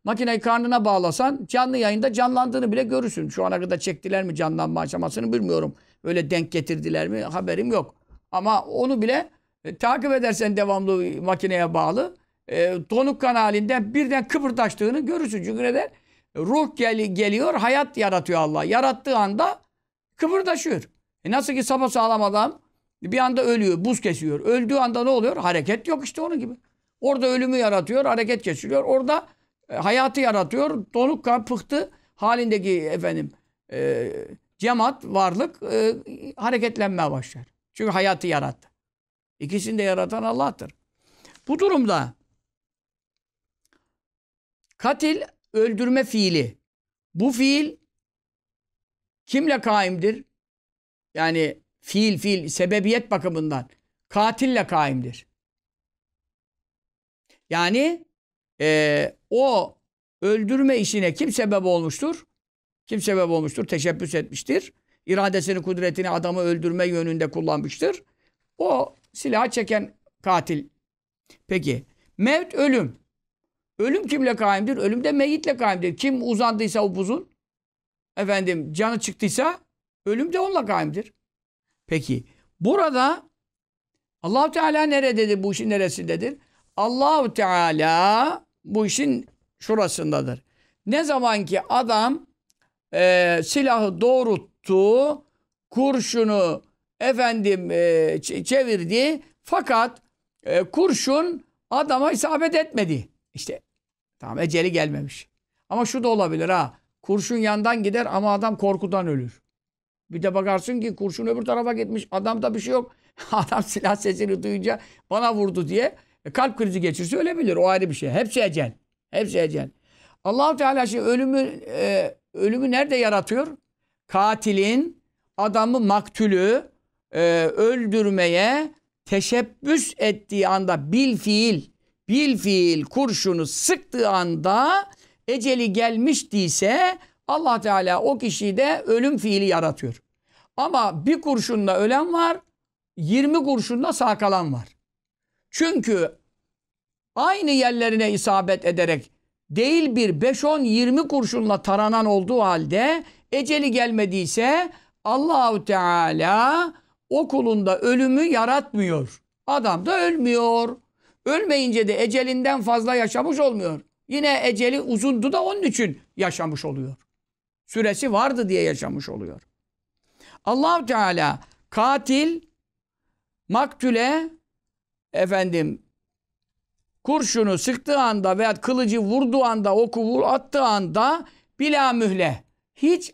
S1: makineyi karnına bağlasan canlı yayında canlandığını bile görürsün. Şu ana kadar çektiler mi canlanma aşamasını bilmiyorum. Öyle denk getirdiler mi haberim yok. Ama onu bile e, takip edersen devamlı makineye bağlı e, donuk kan halinde birden kıpırdaştığını görürsün. Çünkü neden? Ruh gel geliyor, hayat yaratıyor Allah. Yarattığı anda kıpırdaşıyor. E nasıl ki sapasağlam adam bir anda ölüyor, buz kesiyor. Öldüğü anda ne oluyor? Hareket yok işte onun gibi. Orada ölümü yaratıyor, hareket kesiliyor Orada e, hayatı yaratıyor. Donuk kan, pıhtı halindeki efendim e, cemaat, varlık e, hareketlenmeye başlar. Çünkü hayatı yarattı. İkisini de yaratan Allah'tır. Bu durumda katil öldürme fiili. Bu fiil kimle kaimdir? Yani Fiil fiil sebebiyet bakımından katille kaimdir. Yani e, o öldürme işine kim sebep olmuştur? Kim sebep olmuştur? Teşebbüs etmiştir. İradesini, kudretini adamı öldürme yönünde kullanmıştır. O silah çeken katil. Peki. Mevt ölüm. Ölüm kimle kaimdir? Ölüm de meyitle kaimdir. Kim uzandıysa o buzun, efendim canı çıktıysa ölüm de onunla kaimdir. Peki burada Allah Teala nerededir? Bu işin neresindedir? Allah Teala bu işin şurasındadır. Ne zaman ki adam e, silahı doğrulttu, kurşunu efendim e, çevirdi fakat e, kurşun adama isabet etmedi. İşte tamam eceli gelmemiş. Ama şu da olabilir ha. Kurşun yandan gider ama adam korkudan ölür. Bir de bakarsın ki kurşun öbür tarafa gitmiş. Adamda bir şey yok. Adam silah sesini duyunca bana vurdu diye e, kalp krizi geçirse ölebilir. O ayrı bir şey. Hepsi şey ecel. Hepsi şey ecel. allah Teala şimdi şey, ölümü, e, ölümü nerede yaratıyor? Katilin, adamı maktülü e, öldürmeye teşebbüs ettiği anda bil fiil, bil fiil kurşunu sıktığı anda eceli gelmiş değilse Allah Teala o kişiyi de ölüm fiili yaratıyor. Ama bir kurşunda ölen var, 20 kurşunda sağ kalan var. Çünkü aynı yerlerine isabet ederek değil bir 5-10-20 kurşunla taranan olduğu halde eceli gelmediyse Allahu Teala o kulunda ölümü yaratmıyor. Adam da ölmüyor. Ölmeyince de ecelinden fazla yaşamış olmuyor. Yine eceli uzundu da onun için yaşamış oluyor süresi vardı diye yaşamış oluyor. allah Teala katil, maktüle, efendim, kurşunu sıktığı anda veya kılıcı vurduğu anda, oku vur, attığı anda bila mühle. Hiç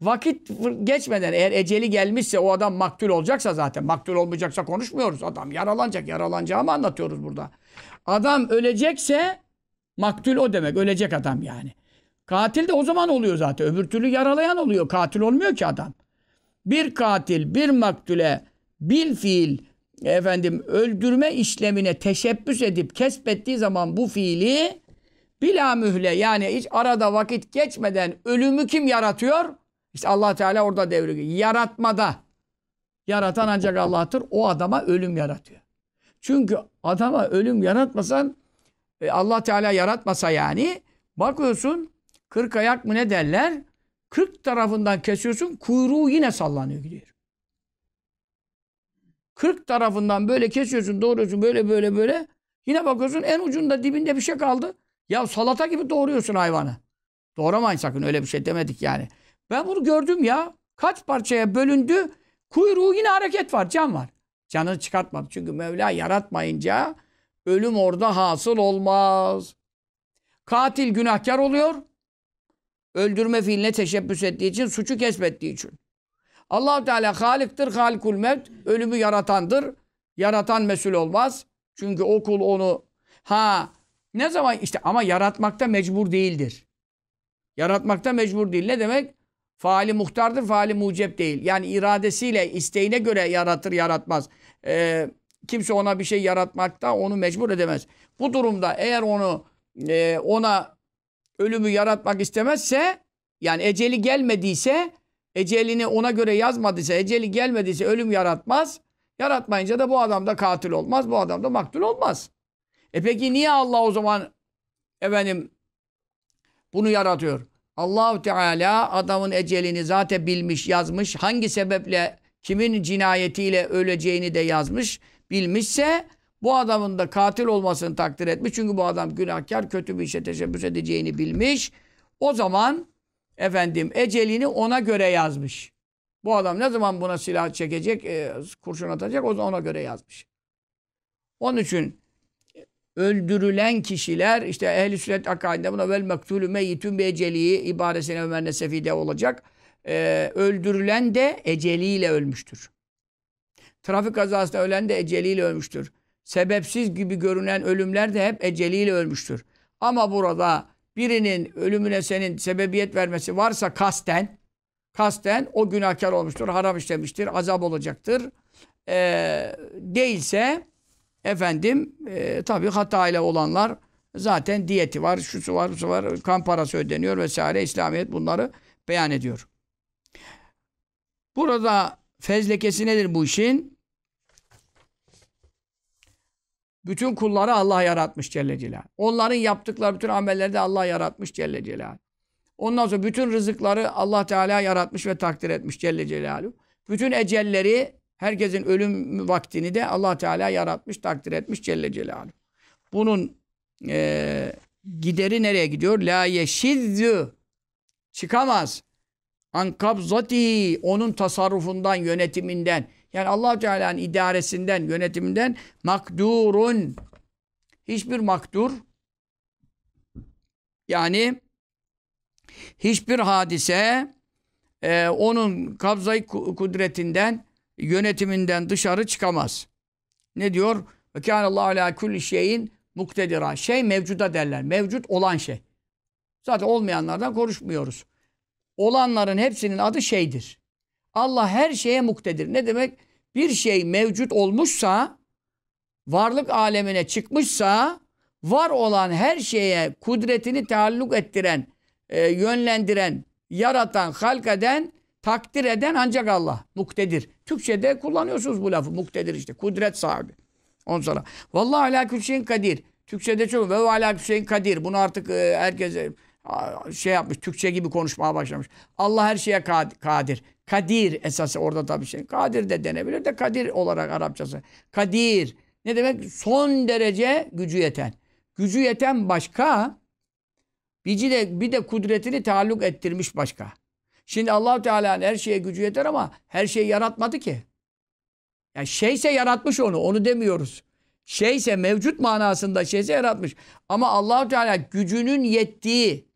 S1: vakit geçmeden eğer eceli gelmişse o adam maktul olacaksa zaten maktul olmayacaksa konuşmuyoruz. Adam yaralanacak, yaralanacağı mı anlatıyoruz burada. Adam ölecekse maktul o demek, ölecek adam yani. Katil de o zaman oluyor zaten. Öbür türlü yaralayan oluyor. Katil olmuyor ki adam. Bir katil, bir maktule, bil fiil, efendim öldürme işlemine teşebbüs edip kesbettiği zaman bu fiili bila mühle yani hiç arada vakit geçmeden ölümü kim yaratıyor? İşte allah Teala orada devri yaratmada. Yaratan ancak Allah'tır. O adama ölüm yaratıyor. Çünkü adama ölüm yaratmasan e, Allah Teala yaratmasa yani bakıyorsun Kırk ayak mı ne derler? Kırk tarafından kesiyorsun kuyruğu yine sallanıyor gidiyor. Kırk tarafından böyle kesiyorsun doğruyorsun böyle böyle böyle. Yine bakıyorsun en ucunda dibinde bir şey kaldı. Ya salata gibi doğruyorsun hayvanı. Doğramayın sakın öyle bir şey demedik yani. Ben bunu gördüm ya. Kaç parçaya bölündü. Kuyruğu yine hareket var. Can var. Canını çıkartmadı. Çünkü Mevla yaratmayınca ölüm orada hasıl olmaz. Katil günahkar oluyor öldürme fiiline teşebbüs ettiği için, suçu kesbettiği için. allah Teala Halik'tir, Halikul Mevt. Ölümü yaratandır. Yaratan mesul olmaz. Çünkü o kul onu... Ha ne zaman işte ama yaratmakta mecbur değildir. Yaratmakta mecbur değil. Ne demek? Faali muhtardır, faali mucep değil. Yani iradesiyle, isteğine göre yaratır, yaratmaz. Ee, kimse ona bir şey yaratmakta onu mecbur edemez. Bu durumda eğer onu e, ona ölümü yaratmak istemezse yani eceli gelmediyse ecelini ona göre yazmadıysa eceli gelmediyse ölüm yaratmaz. Yaratmayınca da bu adam da katil olmaz. Bu adam da maktul olmaz. E peki niye Allah o zaman efendim bunu yaratıyor? Allahu Teala adamın ecelini zaten bilmiş, yazmış. Hangi sebeple kimin cinayetiyle öleceğini de yazmış, bilmişse bu adamın da katil olmasını takdir etmiş. Çünkü bu adam günahkar, kötü bir işe teşebbüs edeceğini bilmiş. O zaman efendim ecelini ona göre yazmış. Bu adam ne zaman buna silah çekecek, e, kurşun atacak o zaman ona göre yazmış. Onun için öldürülen kişiler işte ehli sünnet akadinde buna vel mektulü meyyitün bi eceliği ibaresine Ömer Nesefi'de olacak. E, öldürülen de eceliyle ölmüştür. Trafik kazasında ölen de eceliyle ölmüştür sebepsiz gibi görünen ölümler de hep eceliyle ölmüştür. Ama burada birinin ölümüne senin sebebiyet vermesi varsa kasten, kasten o günahkar olmuştur, haram işlemiştir, azap olacaktır. Ee, değilse efendim e, tabii ile olanlar zaten diyeti var, şusu var, busu var, kan parası ödeniyor vesaire. İslamiyet bunları beyan ediyor. Burada fezlekesi nedir bu işin? Bütün kulları Allah yaratmış Celle Celal. Onların yaptıkları bütün amelleri de Allah yaratmış Celle Celal. Ondan sonra bütün rızıkları Allah Teala yaratmış ve takdir etmiş Celle Celaluhu. Bütün ecelleri, herkesin ölüm vaktini de Allah Teala yaratmış, takdir etmiş Celle Celaluhu. Bunun e, gideri nereye gidiyor? La yeşizzü. Çıkamaz. Ankabzati Onun tasarrufundan, yönetiminden yani allah Teala'nın idaresinden, yönetiminden makdurun. Hiçbir makdur yani hiçbir hadise e, onun kabzayı kudretinden, yönetiminden dışarı çıkamaz. Ne diyor? Ve Allah alâ kulli şeyin muktedira. Şey mevcuda derler. Mevcut olan şey. Zaten olmayanlardan konuşmuyoruz. Olanların hepsinin adı şeydir. Allah her şeye muktedir. Ne demek? Bir şey mevcut olmuşsa, varlık alemine çıkmışsa, var olan her şeye kudretini taalluk ettiren, e, yönlendiren, yaratan, halk eden, takdir eden ancak Allah. Muktedir. Türkçe'de kullanıyorsunuz bu lafı. Muktedir işte. Kudret sahibi. On sonra. Vallahi ala külşeyin kadir. Türkçe'de çok. Ve ala külşeyin kadir. Bunu artık e, herkese şey yapmış, Türkçe gibi konuşmaya başlamış. Allah her şeye kadir. Kadir esası orada tabii şey. Kadir de denebilir de kadir olarak Arapçası. Kadir ne demek? Son derece gücü yeten. Gücü yeten başka, bir de, bir de kudretini taalluk ettirmiş başka. Şimdi allah Teala'nın her şeye gücü yeter ama her şeyi yaratmadı ki. Yani şeyse yaratmış onu, onu demiyoruz. Şeyse mevcut manasında şeyse yaratmış. Ama allah Teala gücünün yettiği,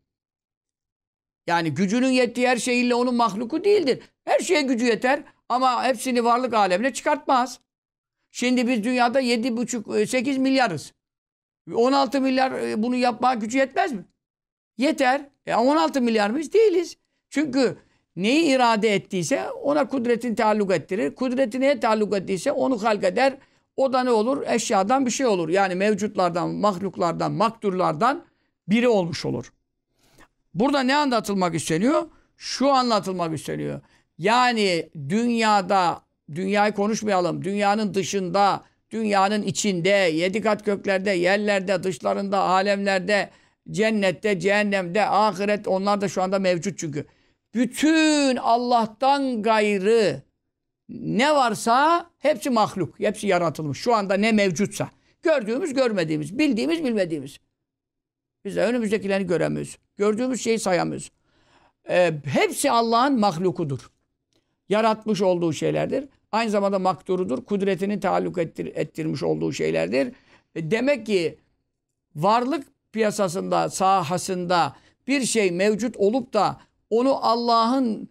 S1: yani gücünün yettiği her şeyle onun mahluku değildir. Her şeye gücü yeter ama hepsini varlık alemine çıkartmaz. Şimdi biz dünyada 7,5-8 e, milyarız. 16 milyar e, bunu yapmaya gücü yetmez mi? Yeter. E 16 milyar mıyız? Değiliz. Çünkü neyi irade ettiyse ona kudretin taalluk ettirir. Kudreti neye taalluk ettiyse onu halk eder. O da ne olur? Eşyadan bir şey olur. Yani mevcutlardan, mahluklardan, makturlardan biri olmuş olur. Burada ne anlatılmak isteniyor? Şu anlatılmak isteniyor. Yani dünyada, dünyayı konuşmayalım. Dünyanın dışında, dünyanın içinde, yedi kat göklerde, yerlerde, dışlarında, alemlerde, cennette, cehennemde, ahiret onlar da şu anda mevcut çünkü. Bütün Allah'tan gayrı ne varsa hepsi mahluk, hepsi yaratılmış. Şu anda ne mevcutsa. Gördüğümüz, görmediğimiz, bildiğimiz, bilmediğimiz. Biz de önümüzdekilerini göremiyoruz. Gördüğümüz şeyi sayamıyoruz. E, hepsi Allah'ın mahlukudur. Yaratmış olduğu şeylerdir. Aynı zamanda makdurudur. Kudretini taalluk ettir, ettirmiş olduğu şeylerdir. E, demek ki varlık piyasasında, sahasında bir şey mevcut olup da onu Allah'ın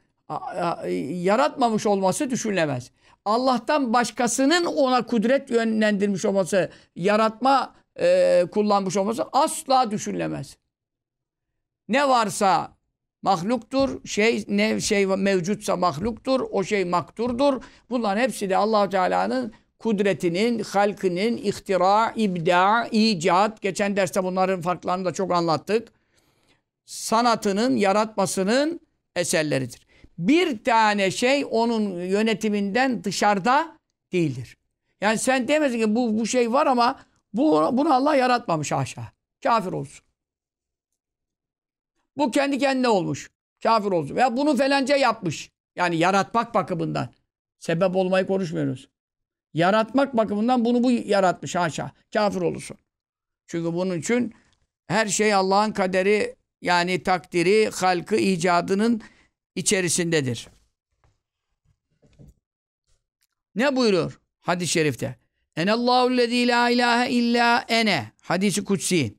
S1: e, yaratmamış olması düşünülemez. Allah'tan başkasının ona kudret yönlendirmiş olması, yaratma e, kullanmış olması asla düşünülemez. Ne varsa mahluktur. Şey ne şey mevcutsa mahluktur. O şey makturdur. Bunların hepsi de Allah Teala'nın kudretinin, halkının, ihtira, ibda, icat. Geçen derste bunların farklarını da çok anlattık. Sanatının, yaratmasının eserleridir. Bir tane şey onun yönetiminden dışarıda değildir. Yani sen demezsin ki bu, bu şey var ama bu, bunu Allah yaratmamış aşağı. Kafir olsun. Bu kendi kendine olmuş. Kafir oldu Veya bunu felence yapmış. Yani yaratmak bakımından. Sebep olmayı konuşmuyoruz. Yaratmak bakımından bunu bu yaratmış haşa. Kafir olursun. Çünkü bunun için her şey Allah'ın kaderi yani takdiri, halkı, icadının içerisindedir. Ne buyuruyor hadis-i şerifte? Enallahu lezî la ilahe illa ene. Hadisi kutsi.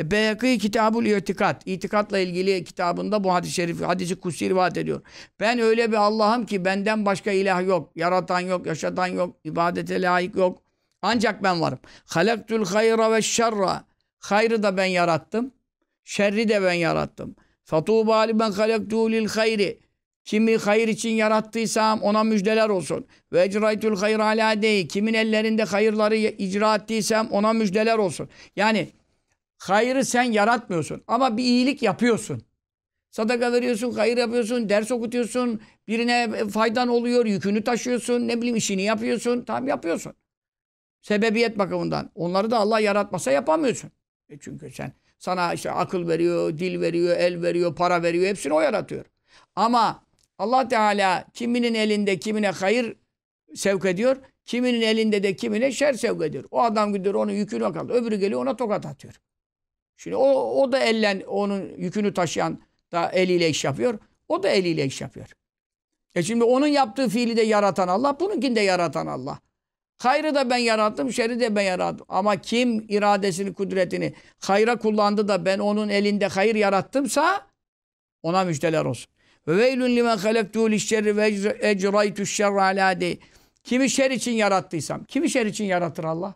S1: E, Beyakî Kitabul İtikat. İtikatla ilgili kitabında bu hadis-i şerif, hadisi kutsi rivayet ediyor. Ben öyle bir Allah'ım ki benden başka ilah yok. Yaratan yok, yaşatan yok, ibadete layık yok. Ancak ben varım. Halaktul hayra ve şerra. Hayrı da ben yarattım. Şerri de ben yarattım. Fatuba ben halaktu lil hayri. Kimi hayır için yarattıysam ona müjdeler olsun. Ve ecraytul hayr ala Kimin ellerinde hayırları icra ettiysem ona müjdeler olsun. Yani Hayrı sen yaratmıyorsun ama bir iyilik yapıyorsun. Sadaka veriyorsun, hayır yapıyorsun, ders okutuyorsun, birine faydan oluyor, yükünü taşıyorsun, ne bileyim işini yapıyorsun, tam yapıyorsun. Sebebiyet bakımından. Onları da Allah yaratmasa yapamıyorsun. E çünkü sen sana işte akıl veriyor, dil veriyor, el veriyor, para veriyor, hepsini o yaratıyor. Ama Allah Teala kiminin elinde kimine hayır sevk ediyor, kiminin elinde de kimine şer sevk ediyor. O adam gidiyor onun yükünü kaldı. Öbürü geliyor ona tokat atıyor. Şimdi o, o da ellen onun yükünü taşıyan da eliyle iş yapıyor. O da eliyle iş yapıyor. E şimdi onun yaptığı fiili de yaratan Allah, bununkini de yaratan Allah. Hayrı da ben yarattım, şerri de ben yarattım. Ama kim iradesini, kudretini hayra kullandı da ben onun elinde hayır yarattımsa ona müjdeler olsun. Ve veylün limen halektuhu lişşerri ve ecraytu şerra alâdi. Kimi şer için yarattıysam, kimi şer için yaratır Allah?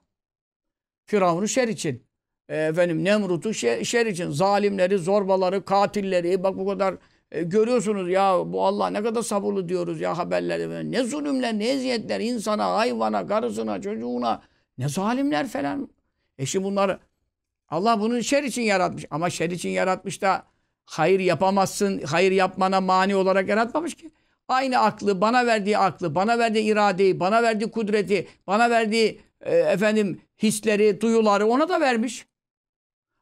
S1: Firavun'u şer için e, efendim Nemrut'u şer, şer için zalimleri, zorbaları, katilleri bak bu kadar e, görüyorsunuz ya bu Allah ne kadar sabırlı diyoruz ya haberleri Ne zulümler, ne eziyetler insana, hayvana, karısına, çocuğuna. Ne zalimler falan. eşi bunları Allah bunu şer için yaratmış. Ama şer için yaratmış da hayır yapamazsın, hayır yapmana mani olarak yaratmamış ki. Aynı aklı, bana verdiği aklı, bana verdiği iradeyi, bana verdiği kudreti, bana verdiği e, efendim hisleri, duyuları ona da vermiş.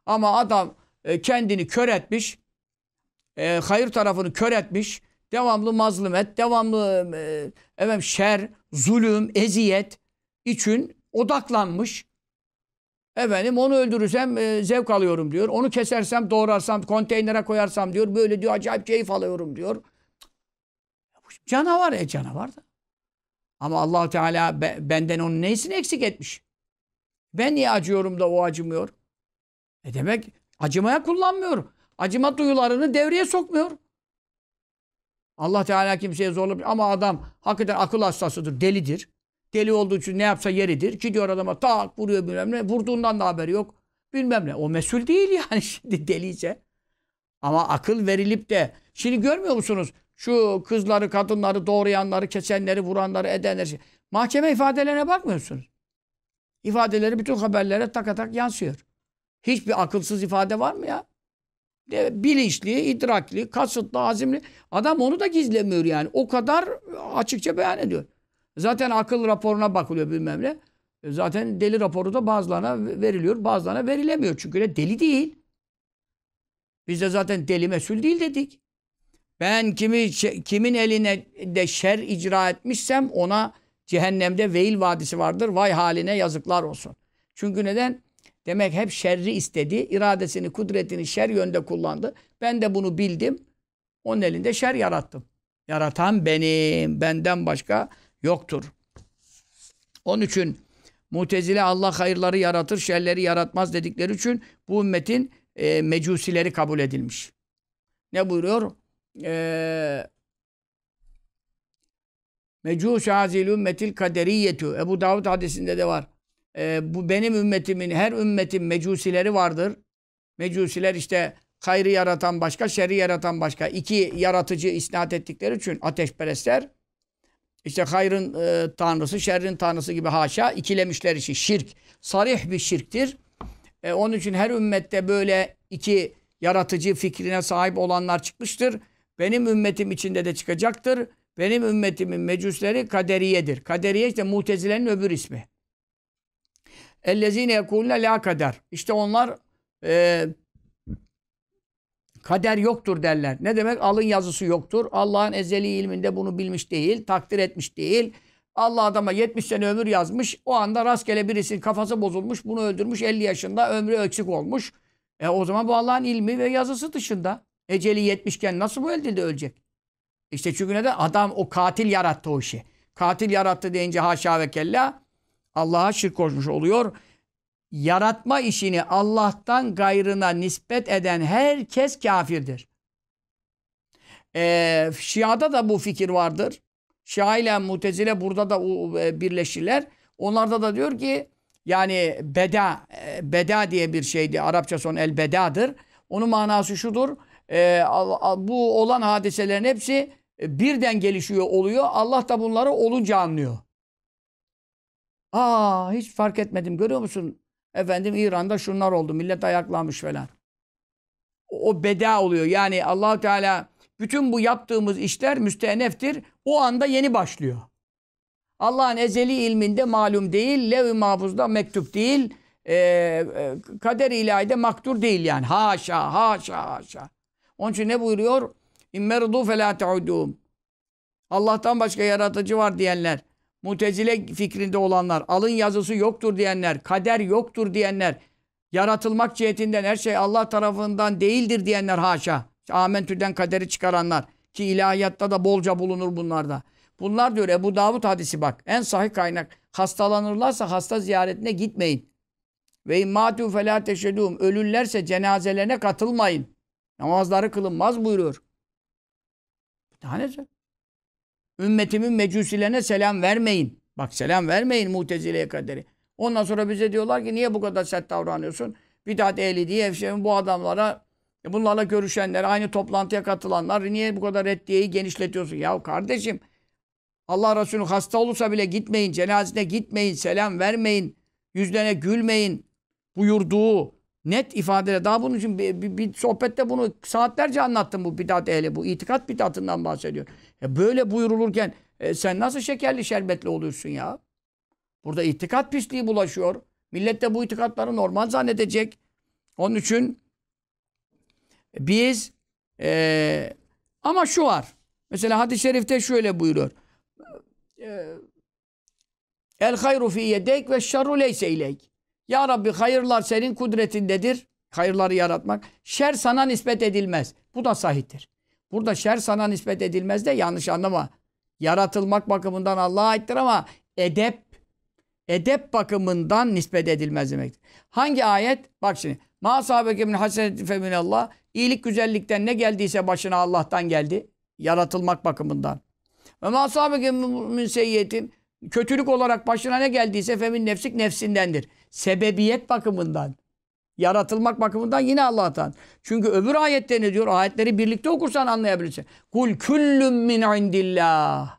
S1: Ama adam e, kendini kör etmiş. E, hayır tarafını kör etmiş. Devamlı mazlumet, devamlı e, efendim, şer, zulüm, eziyet için odaklanmış. Efendim onu öldürürsem e, zevk alıyorum diyor. Onu kesersem, doğrarsam, konteynere koyarsam diyor. Böyle diyor acayip keyif alıyorum diyor. Canavar e canavar da. Ama allah Teala be, benden onun neyisini eksik etmiş? Ben niye acıyorum da o acımıyor? E demek acımaya kullanmıyor. Acıma duyularını devreye sokmuyor. Allah Teala kimseye zorlamıyor. Ama adam hakikaten akıl hastasıdır, delidir. Deli olduğu için ne yapsa yeridir. Ki diyor adama tak vuruyor bilmem ne. Vurduğundan da haberi yok. Bilmem ne. O mesul değil yani şimdi delice. Ama akıl verilip de şimdi görmüyor musunuz? Şu kızları, kadınları, doğrayanları, kesenleri, vuranları, edenleri. Şey- Mahkeme ifadelerine bakmıyorsunuz. İfadeleri bütün haberlere takatak yansıyor. Hiçbir akılsız ifade var mı ya? De Bilinçli, idrakli, kasıtlı, azimli. Adam onu da gizlemiyor yani. O kadar açıkça beyan ediyor. Zaten akıl raporuna bakılıyor bilmem ne. E, zaten deli raporu da bazılarına veriliyor, bazılarına verilemiyor. Çünkü de deli değil. Biz de zaten deli mesul değil dedik. Ben kimi kimin eline de şer icra etmişsem ona cehennemde veil vadisi vardır. Vay haline yazıklar olsun. Çünkü neden? Demek hep şerri istedi. iradesini, kudretini şer yönde kullandı. Ben de bunu bildim. Onun elinde şer yarattım. Yaratan benim. Benden başka yoktur. Onun için Mutezile Allah hayırları yaratır, şerleri yaratmaz dedikleri için bu ümmetin e, mecusileri kabul edilmiş. Ne buyuruyor? Eee Mecus hazil ümmetil kaderiyetü. Ebu Davud hadisinde de var e, bu benim ümmetimin her ümmetin mecusileri vardır. Mecusiler işte hayrı yaratan başka, şerri yaratan başka. iki yaratıcı isnat ettikleri için ateşperestler işte hayrın e, tanrısı, şerrin tanrısı gibi haşa ikilemişler işi. Şirk, sarih bir şirktir. E, onun için her ümmette böyle iki yaratıcı fikrine sahip olanlar çıkmıştır. Benim ümmetim içinde de çıkacaktır. Benim ümmetimin mecusleri kaderiyedir. Kaderiye işte mutezilenin öbür ismi. Ellezine yekulne la kader. İşte onlar e, kader yoktur derler. Ne demek? Alın yazısı yoktur. Allah'ın ezeli ilminde bunu bilmiş değil, takdir etmiş değil. Allah adama 70 sene ömür yazmış. O anda rastgele birisi kafası bozulmuş, bunu öldürmüş. 50 yaşında ömrü eksik olmuş. E o zaman bu Allah'ın ilmi ve yazısı dışında. Eceli 70 iken nasıl bu elde ölecek? İşte çünkü neden? Adam o katil yarattı o işi. Katil yarattı deyince haşa ve kella Allah'a şirk koşmuş oluyor. Yaratma işini Allah'tan gayrına nispet eden herkes kafirdir. Ee, Şia'da da bu fikir vardır. Şia ile Mutezile burada da e, birleşirler. Onlarda da diyor ki yani beda, e, beda diye bir şeydi. Arapça son el bedadır. Onun manası şudur. E, bu olan hadiselerin hepsi birden gelişiyor oluyor. Allah da bunları olunca anlıyor. Aa hiç fark etmedim görüyor musun? Efendim İran'da şunlar oldu. Millet ayaklanmış falan. O, o beda oluyor. Yani Allahu Teala bütün bu yaptığımız işler müsteneftir. O anda yeni başlıyor. Allah'ın ezeli ilminde malum değil, lev-i mahfuzda mektup değil, e, e, kader-i ilahide maktur değil yani. Haşa, haşa, haşa. Onun için ne buyuruyor? İmmerdu felâ teudûm. Allah'tan başka yaratıcı var diyenler mutezile fikrinde olanlar, alın yazısı yoktur diyenler, kader yoktur diyenler, yaratılmak cihetinden her şey Allah tarafından değildir diyenler haşa. Amentü'den kaderi çıkaranlar ki ilahiyatta da bolca bulunur bunlarda. Bunlar diyor Ebu Davud hadisi bak. En sahih kaynak. Hastalanırlarsa hasta ziyaretine gitmeyin. Ve immatu felâ teşedûm. Ölürlerse cenazelerine katılmayın. Namazları kılınmaz buyuruyor. Bir tane Ümmetimin mecusilerine selam vermeyin. Bak selam vermeyin mutezileye kaderi. Ondan sonra bize diyorlar ki niye bu kadar sert davranıyorsun? Bidat ehli diye efşemin bu adamlara bunlarla görüşenler, aynı toplantıya katılanlar niye bu kadar reddiyeyi genişletiyorsun? Ya kardeşim Allah Resulü hasta olursa bile gitmeyin, cenazede gitmeyin, selam vermeyin, yüzlerine gülmeyin buyurduğu net ifadele. Daha bunun için bir, bir, bir sohbette bunu saatlerce anlattım bu bidat ehli, bu itikat bidatından bahsediyor. E böyle buyurulurken e sen nasıl şekerli şerbetli oluyorsun ya? Burada itikat pisliği bulaşıyor. Millet de bu itikatları normal zannedecek. Onun için biz e, ama şu var. Mesela hadis-i şerifte şöyle buyuruyor. E, El hayru fi yedek ve şerru leyse ileyk. Ya Rabbi hayırlar senin kudretindedir. Hayırları yaratmak. Şer sana nispet edilmez. Bu da sahiptir. Burada şer sana nispet edilmez de yanlış anlama. Yaratılmak bakımından Allah'a aittir ama edep edep bakımından nispet edilmez demektir. Hangi ayet? Bak şimdi. Ma sahabeke min haseneti fe minallah. İyilik güzellikten ne geldiyse başına Allah'tan geldi. Yaratılmak bakımından. Ve ma sahabeke min seyyiyetin. Kötülük olarak başına ne geldiyse femin nefsik nefsindendir. Sebebiyet bakımından. Yaratılmak bakımından yine Allah'tan. Çünkü öbür ayette ne diyor? Ayetleri birlikte okursan anlayabilirsin. Kul küllüm min indillah.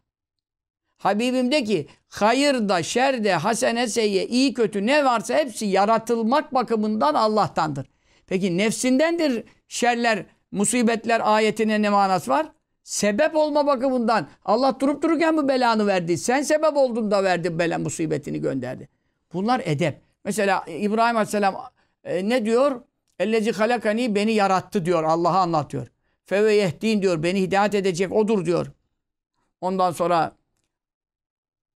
S1: Habibim de ki hayır da şer de hasene seyye iyi kötü ne varsa hepsi yaratılmak bakımından Allah'tandır. Peki nefsindendir şerler, musibetler ayetine ne manası var? Sebep olma bakımından Allah durup dururken bu belanı verdi? Sen sebep oldun da verdi bela musibetini gönderdi. Bunlar edep. Mesela İbrahim Aleyhisselam e, ne diyor? Ellezi halakani beni yarattı diyor. Allah'a anlatıyor. Feve yehdin diyor. Beni hidayet edecek odur diyor. Ondan sonra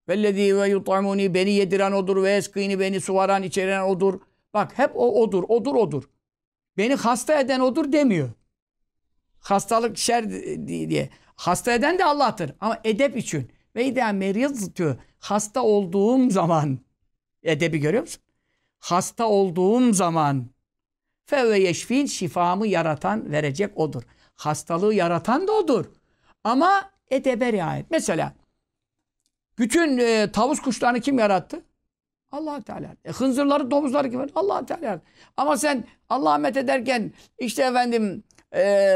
S1: vellezi ve yutamuni beni yediren odur ve eskini beni suvaran içeren odur. Bak hep o odur, odur, odur. Beni hasta eden odur demiyor. Hastalık şer diye. Hasta eden de Allah'tır ama edep için. Ve idâ diyor. hasta olduğum zaman edebi görüyor musun? hasta olduğum zaman fevve yeşfin şifamı yaratan verecek odur. Hastalığı yaratan da odur. Ama edebe riayet. Mesela bütün e, tavus kuşlarını kim yarattı? allah Teala. E, hınzırları, domuzları kim yarattı? allah Teala. Ama sen Allah ahmet ederken işte efendim e,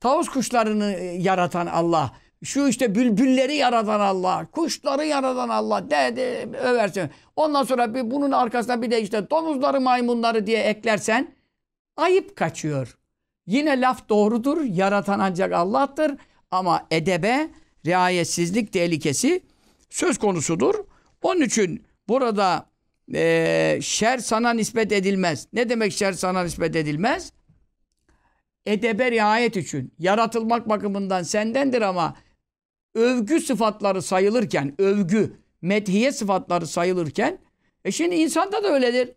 S1: tavus kuşlarını e, yaratan Allah şu işte bülbülleri yaratan Allah, kuşları yaratan Allah de, de översin. Ondan sonra bir bunun arkasına bir de işte domuzları, maymunları diye eklersen ayıp kaçıyor. Yine laf doğrudur. Yaratan ancak Allah'tır. Ama edebe riayetsizlik tehlikesi söz konusudur. Onun için burada e, şer sana nispet edilmez. Ne demek şer sana nispet edilmez? Edebe riayet için. Yaratılmak bakımından sendendir ama övgü sıfatları sayılırken, övgü, methiye sıfatları sayılırken, e şimdi insanda da öyledir.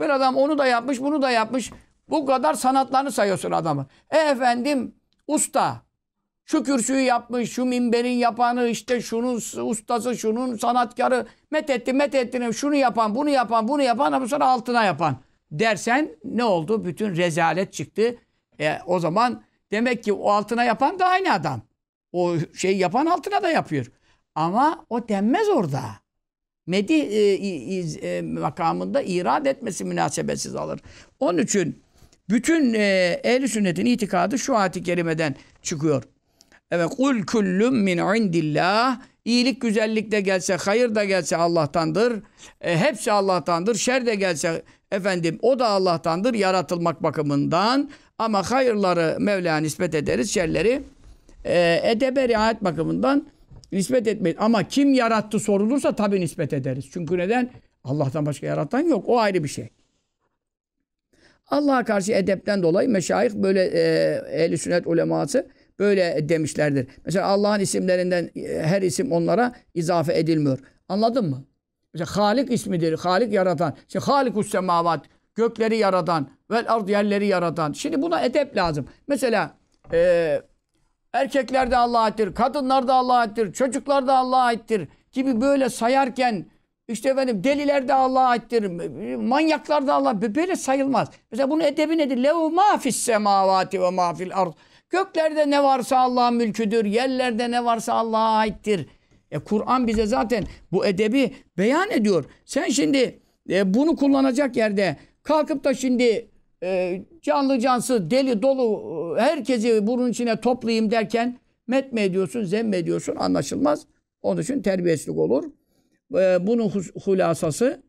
S1: Bir adam onu da yapmış, bunu da yapmış. Bu kadar sanatlarını sayıyorsun adamı. E efendim, usta. Şu kürsüyü yapmış, şu minberin yapanı, işte şunun ustası, şunun sanatkarı. Met etti, met etti. Şunu yapan, bunu yapan, bunu yapan, ama sonra altına yapan. Dersen ne oldu? Bütün rezalet çıktı. E, o zaman demek ki o altına yapan da aynı adam. O şey yapan altına da yapıyor. Ama o denmez orada. Medi e, iz, e, makamında irad etmesi münasebetsiz alır. Onun için bütün e, ehl sünnetin itikadı şu ayet-i kerimeden çıkıyor. Evet kul kullum min indillah İyilik güzellik de gelse, hayır da gelse Allah'tandır. E, hepsi Allah'tandır. Şer de gelse efendim o da Allah'tandır yaratılmak bakımından. Ama hayırları Mevla'ya nispet ederiz, şerleri e, edebe riayet bakımından nispet etmeyiz. Ama kim yarattı sorulursa tabii nispet ederiz. Çünkü neden? Allah'tan başka yaratan yok. O ayrı bir şey. Allah'a karşı edepten dolayı meşayih böyle e, ehli sünnet uleması böyle demişlerdir. Mesela Allah'ın isimlerinden e, her isim onlara izafe edilmiyor. Anladın mı? Mesela Halik ismidir. Halik yaratan. şimdi Halikus semavat. Gökleri yaratan. Vel ard yerleri yaratan. Şimdi buna edep lazım. Mesela e, Erkekler de Allah'a aittir, kadınlar da Allah'a aittir, çocuklar da Allah'a aittir gibi böyle sayarken işte efendim deliler de Allah'a aittir, manyaklar da Allah böyle sayılmaz. Mesela bunun edebi nedir? Levu ma fis semavati ve ma fil ard. Göklerde ne varsa Allah'ın mülküdür, yerlerde ne varsa Allah'a aittir. E Kur'an bize zaten bu edebi beyan ediyor. Sen şimdi e, bunu kullanacak yerde kalkıp da şimdi e, canlı cansız, deli dolu herkesi bunun içine toplayayım derken met mi ediyorsun, zem mi ediyorsun anlaşılmaz. Onun için terbiyesizlik olur. Ee, bunun hulasası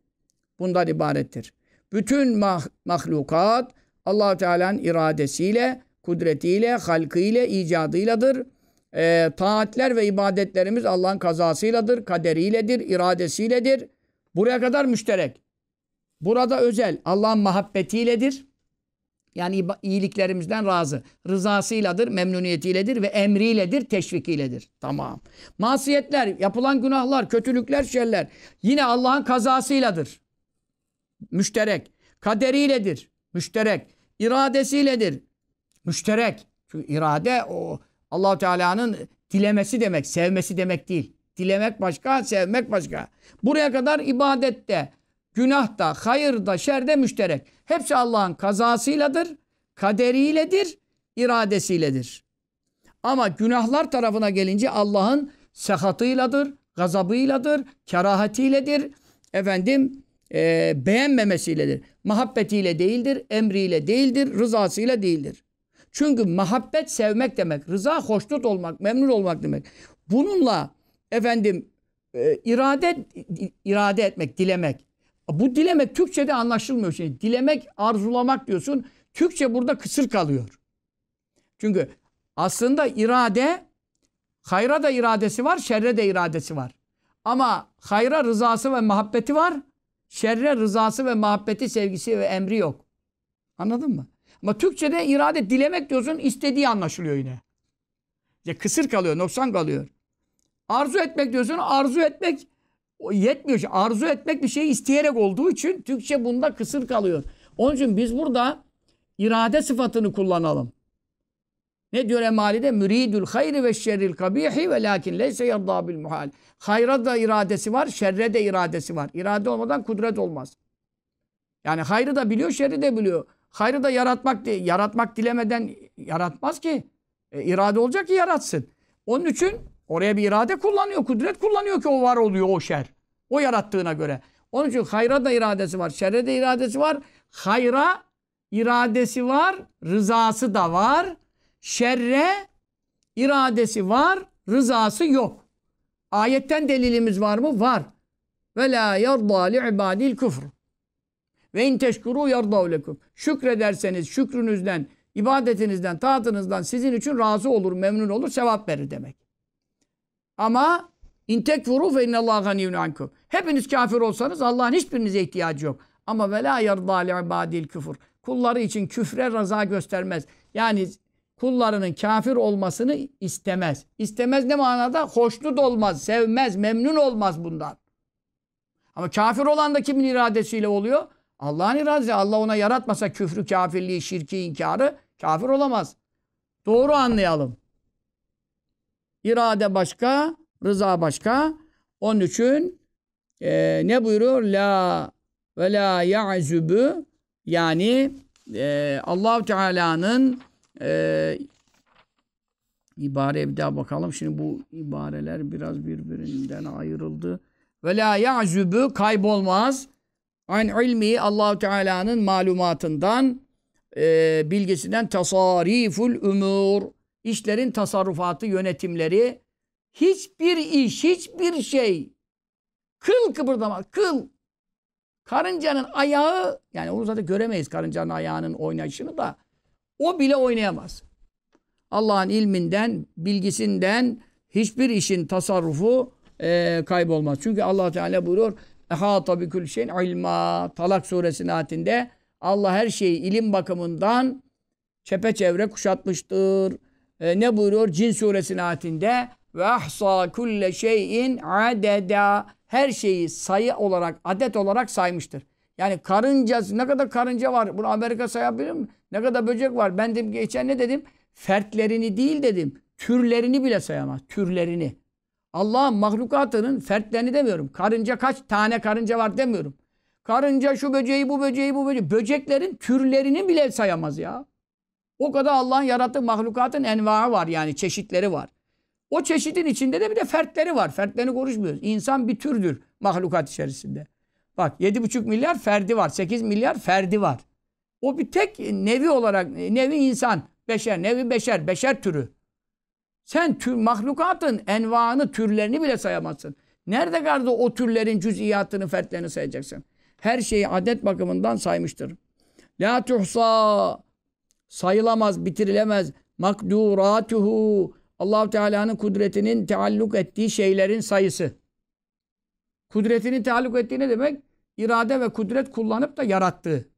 S1: bundan ibarettir. Bütün mahlukat allah Teala'nın iradesiyle, kudretiyle, halkıyla, icadıyladır. Ee, taatler ve ibadetlerimiz Allah'ın kazasıyladır, kaderiyledir, iradesiyledir. Buraya kadar müşterek. Burada özel Allah'ın muhabbatiyledir. Yani iyiliklerimizden razı. Rızasıyladır, memnuniyetiyledir ve emriyledir, teşvikiyledir. Tamam. Masiyetler, yapılan günahlar, kötülükler, şerler yine Allah'ın kazasıyladır. Müşterek. Kaderiyledir. Müşterek. İradesiyledir. Müşterek. Çünkü irade o Allahu Teala'nın dilemesi demek, sevmesi demek değil. Dilemek başka, sevmek başka. Buraya kadar ibadette, günahta, hayırda, şerde müşterek. Hepsi Allah'ın kazasıyladır, kaderiyledir, iradesiyledir. Ama günahlar tarafına gelince Allah'ın sehatıyladır, gazabıyladır, kerahatiyledir, efendim e, beğenmemesiyledir. Muhabbetiyle değildir, emriyle değildir, rızasıyla değildir. Çünkü muhabbet sevmek demek, rıza hoşnut olmak, memnun olmak demek. Bununla efendim e, irade irade etmek, dilemek. Bu dilemek Türkçe'de anlaşılmıyor. Şey. Dilemek, arzulamak diyorsun. Türkçe burada kısır kalıyor. Çünkü aslında irade, hayra da iradesi var, şerre de iradesi var. Ama hayra rızası ve muhabbeti var. Şerre rızası ve muhabbeti, sevgisi ve emri yok. Anladın mı? Ama Türkçe'de irade dilemek diyorsun istediği anlaşılıyor yine. Ya kısır kalıyor, noksan kalıyor. Arzu etmek diyorsun, arzu etmek yetmiyor. arzu etmek bir şey isteyerek olduğu için Türkçe bunda kısır kalıyor. Onun için biz burada irade sıfatını kullanalım. Ne diyor Emali'de? Müridül hayri ve şerril kabihi ve lakin leyse yadda bil muhal. Hayra da iradesi var, şerre de iradesi var. İrade olmadan kudret olmaz. Yani hayrı da biliyor, şerri de biliyor. Hayrı da yaratmak, yaratmak dilemeden yaratmaz ki. E, irade olacak ki yaratsın. Onun için Oraya bir irade kullanıyor, kudret kullanıyor ki o var oluyor o şer. O yarattığına göre. Onun için hayra da iradesi var, şerre de iradesi var. Hayra iradesi var, rızası da var. Şerre iradesi var, rızası yok. Ayetten delilimiz var mı? Var. Ve la yarda li ibadil küfr. Ve in teşkuru yardav lekum. Şükrederseniz şükrünüzden, ibadetinizden, taatınızdan sizin için razı olur, memnun olur, sevap verir demek. Ama intek vuru fe innallahu ganiyun ankum. Hepiniz kafir olsanız Allah'ın hiçbirinize ihtiyacı yok. Ama ve la yarda li küfür. Kulları için küfre raza göstermez. Yani kullarının kafir olmasını istemez. İstemez ne manada? Hoşnut olmaz, sevmez, memnun olmaz bundan. Ama kafir olan da kimin iradesiyle oluyor? Allah'ın iradesi. Allah ona yaratmasa küfrü, kafirliği, şirki, inkarı kafir olamaz. Doğru anlayalım irade başka, rıza başka. Onun için e, ne buyuruyor? La ve la ya'zübü yani e, allah Teala'nın e, ibareye bir daha bakalım. Şimdi bu ibareler biraz birbirinden ayrıldı. Ve la ya'zübü kaybolmaz. An ilmi allah Teala'nın malumatından e, bilgisinden tasariful umur işlerin tasarrufatı, yönetimleri hiçbir iş, hiçbir şey kıl kıpırdamaz, kıl. Karıncanın ayağı, yani onu zaten göremeyiz karıncanın ayağının oynayışını da o bile oynayamaz. Allah'ın ilminden, bilgisinden hiçbir işin tasarrufu e, kaybolmaz. Çünkü Allah Teala buyuruyor Ehata tabi kül şeyin ilma. Talak suresinin ayetinde Allah her şeyi ilim bakımından çepeçevre kuşatmıştır e, ne buyuruyor? Cin suresinin ayetinde ve ahsa kulle şeyin adeda her şeyi sayı olarak, adet olarak saymıştır. Yani karınca, ne kadar karınca var? Bunu Amerika sayabilir mi? Ne kadar böcek var? Ben de geçen ne dedim? Fertlerini değil dedim. Türlerini bile sayamaz. Türlerini. Allah'ın mahlukatının fertlerini demiyorum. Karınca kaç tane karınca var demiyorum. Karınca şu böceği, bu böceği, bu böceği. Böceklerin türlerini bile sayamaz ya. O kadar Allah'ın yarattığı mahlukatın envaı var yani çeşitleri var. O çeşitin içinde de bir de fertleri var. Fertlerini konuşmuyoruz. İnsan bir türdür mahlukat içerisinde. Bak 7,5 milyar ferdi var. 8 milyar ferdi var. O bir tek nevi olarak, nevi insan, beşer, nevi beşer, beşer türü. Sen tür, mahlukatın envanı türlerini bile sayamazsın. Nerede kaldı o türlerin cüz'iyatını, fertlerini sayacaksın? Her şeyi adet bakımından saymıştır. La tuhsa sayılamaz, bitirilemez. Makduratuhu allah Teala'nın kudretinin tealluk ettiği şeylerin sayısı. Kudretinin tealluk ettiği ne demek? İrade ve kudret kullanıp da yarattığı.